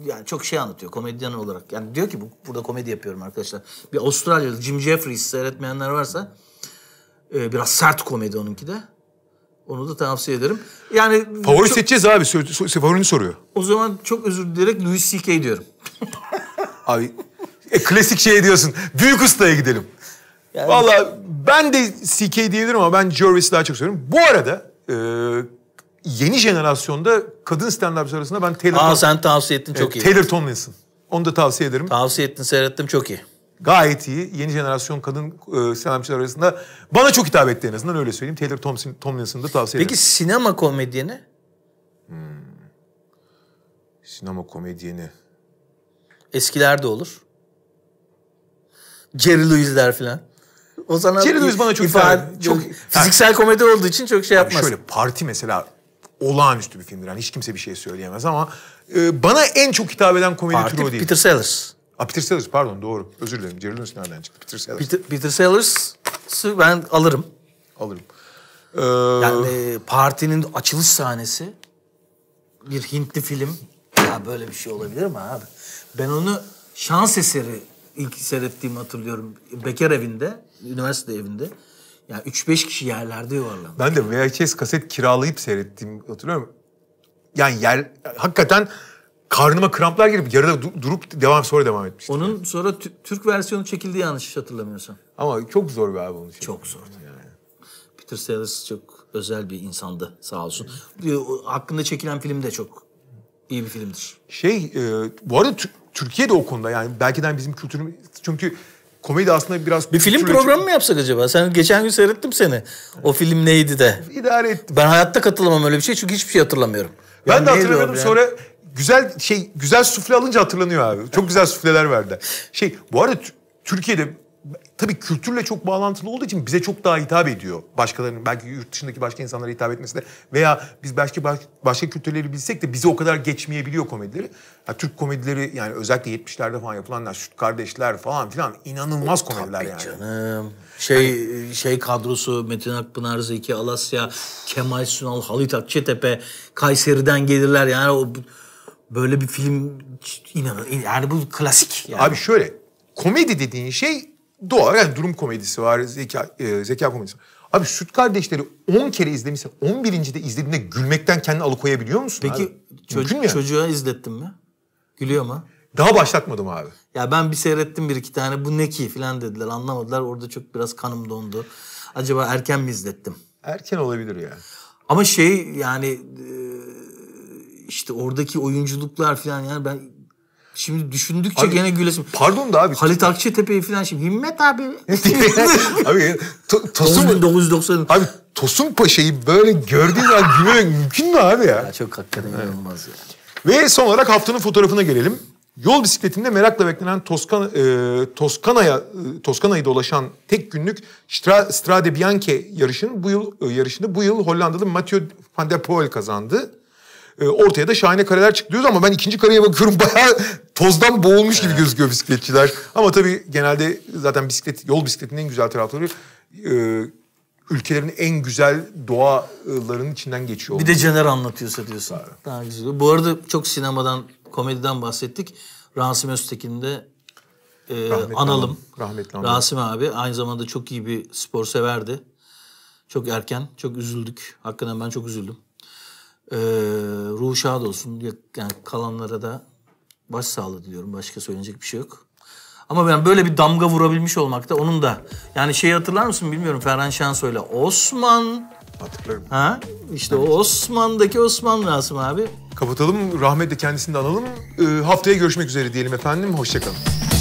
Speaker 1: yani çok şey anlatıyor komedyen olarak. Yani diyor ki bu, burada komedi yapıyorum arkadaşlar. Bir Avustralyalı Jim Jeffries seyretmeyenler varsa e, biraz sert komedi onunki de. Onu da tavsiye ederim. Yani favori çok... seçeceğiz abi. Favorini soruyor. O zaman
Speaker 2: çok özür dileyerek Louis C.K. diyorum. abi e, klasik şey diyorsun. Büyük ustaya gidelim. Yani... Valla ben de CK diyebilirim ama ben Jervis'i daha çok seviyorum. Bu arada e, yeni jenerasyonda kadın stand-upçı arasında ben Taylor... Aa Tom... sen tavsiye ettin çok e, iyi. Taylor Tomlinson. Onu da tavsiye ederim. Tavsiye ettin seyrettim çok iyi gayet iyi yeni jenerasyon kadın e, sinemacılar arasında bana çok hitap etti en azından öyle söyleyeyim. Taylor Thompson, Tomlinson'ı da tavsiye ederim. Peki sinema komedyeni? Hmm.
Speaker 1: Sinema komedyeni. Eskiler de olur.
Speaker 2: Jerry Lewis'ler falan.
Speaker 1: O zaman Jerry Lewis bana çok ifade, çok
Speaker 2: fiziksel komedi olduğu için çok şey yapmaz. Şöyle parti mesela olağanüstü bir filmdir. Yani hiç kimse bir şey söyleyemez ama e, bana en çok hitap eden komedi parti, türü o değil. Peter Sellers. A, Peter Sellers pardon doğru. Özür dilerim. Jerry Lewis nereden çıktı? Peter Sellers. Peter, Peter Sellers'ı ben alırım. Alırım. Ee...
Speaker 1: Yani e, partinin açılış sahnesi bir Hintli film. Ya böyle bir şey olabilir mi abi? Ben onu şans eseri ilk seyrettiğimi hatırlıyorum.
Speaker 2: Bekar evinde, üniversite evinde. Yani üç beş kişi yerlerde yuvarlandı. Ben de VHS kaset kiralayıp seyrettiğimi hatırlıyorum. Yani yer, hakikaten karnıma kramplar girip yarıda durup devam sonra devam etmiştim. Onun yani. sonra t- Türk versiyonu çekildi yanlış hatırlamıyorsam. Ama çok zor bir abi onu çekmek. Çok zor. Yani. Peter Sellers çok
Speaker 1: özel bir insandı sağ olsun.
Speaker 2: Hakkında çekilen film de çok iyi bir filmdir. Şey e, bu arada t- Türkiye de o konuda yani belki de hani bizim kültürümüz çünkü komedi aslında biraz... Bir film programı çok... mı yapsak acaba? Sen geçen gün seyrettim seni. O film neydi de? İdare ettim. Ben hayatta katılamam öyle bir şey çünkü hiçbir şey hatırlamıyorum. Ben ya de hatırlamıyorum. Sonra güzel şey güzel sufle alınca hatırlanıyor abi. Çok güzel sufleler verdi. Şey bu arada Türkiye'de tabii kültürle çok bağlantılı olduğu için bize çok daha hitap ediyor. Başkalarının belki yurt dışındaki başka insanlara hitap etmesi de veya biz başka başka kültürleri bilsek de bize o kadar geçmeyebiliyor komedileri. Ya, Türk komedileri yani özellikle 70'lerde falan yapılanlar Süt Kardeşler falan filan inanılmaz o, komediler tabii yani. canım. Şey yani, şey kadrosu Metin Akpınar, Zeki Alasya,
Speaker 1: Kemal Sunal, Halit Akçetepe, Kayseri'den gelirler yani o Böyle
Speaker 2: bir film inanın yani bu klasik. Yani. Abi şöyle komedi dediğin şey doğal yani durum komedisi var, zeka, e, zeka komedisi Abi Süt Kardeşleri 10 kere izlemişsin. 11. de izlediğinde gülmekten kendini alıkoyabiliyor musun Peki abi? çocuğa izlettin mi? Gülüyor mu? Daha başlatmadım abi. Ya ben bir seyrettim bir iki tane bu ne ki
Speaker 1: falan dediler anlamadılar. Orada çok biraz kanım dondu. Acaba erken mi izlettim? Erken olabilir ya. Ama şey yani e, işte oradaki oyunculuklar falan yani ben Şimdi düşündükçe abi, gene gülesim. Pardon da abi. Halit Akçatepe'yi falan şimdi Himmet abi.
Speaker 2: abi to, Tosun 1990. Abi Tosun Paşa'yı böyle gördüğün zaman gülmek mümkün mü abi ya? ya çok hakikaten evet. inanılmaz ya. Ve son olarak haftanın fotoğrafına gelelim. Yol bisikletinde merakla beklenen Toskan, e, Toskana'ya e, Toskana'yı dolaşan tek günlük Stra, Strade Bianche yarışının bu yıl e, yarışını bu yıl Hollandalı Mathieu van der Poel kazandı. E, ortaya da şahane kareler çıktı diyoruz ama ben ikinci kareye bakıyorum bayağı tozdan boğulmuş gibi gözüküyor bisikletçiler. Ama tabii genelde zaten bisiklet yol bisikletinin en güzel tarafları e, ülkelerin en güzel doğalarının içinden geçiyor. Bir de Caner
Speaker 1: anlatıyorsa diyorsun. Abi. Daha güzel. Bu arada çok sinemadan, komediden bahsettik. Rasim Öztekin'i de e, analım.
Speaker 2: Rahmetli anladım. Rasim
Speaker 1: abi aynı zamanda çok iyi bir spor severdi. Çok erken, çok üzüldük. Hakikaten ben çok üzüldüm. Ee, ruhu şad olsun. Yani kalanlara da baş başsağlığı diliyorum. Başka söyleyecek bir şey yok. Ama ben böyle bir damga vurabilmiş olmakta onun da. Yani şeyi hatırlar mısın bilmiyorum Ferhan Şensoy'la. Osman
Speaker 2: Hatırlarım. Ha? İşte evet. o Osman'daki Osman Rasim abi. Kapatalım. Rahmetle kendisini de alalım. Ee, haftaya görüşmek üzere diyelim efendim. Hoşçakalın.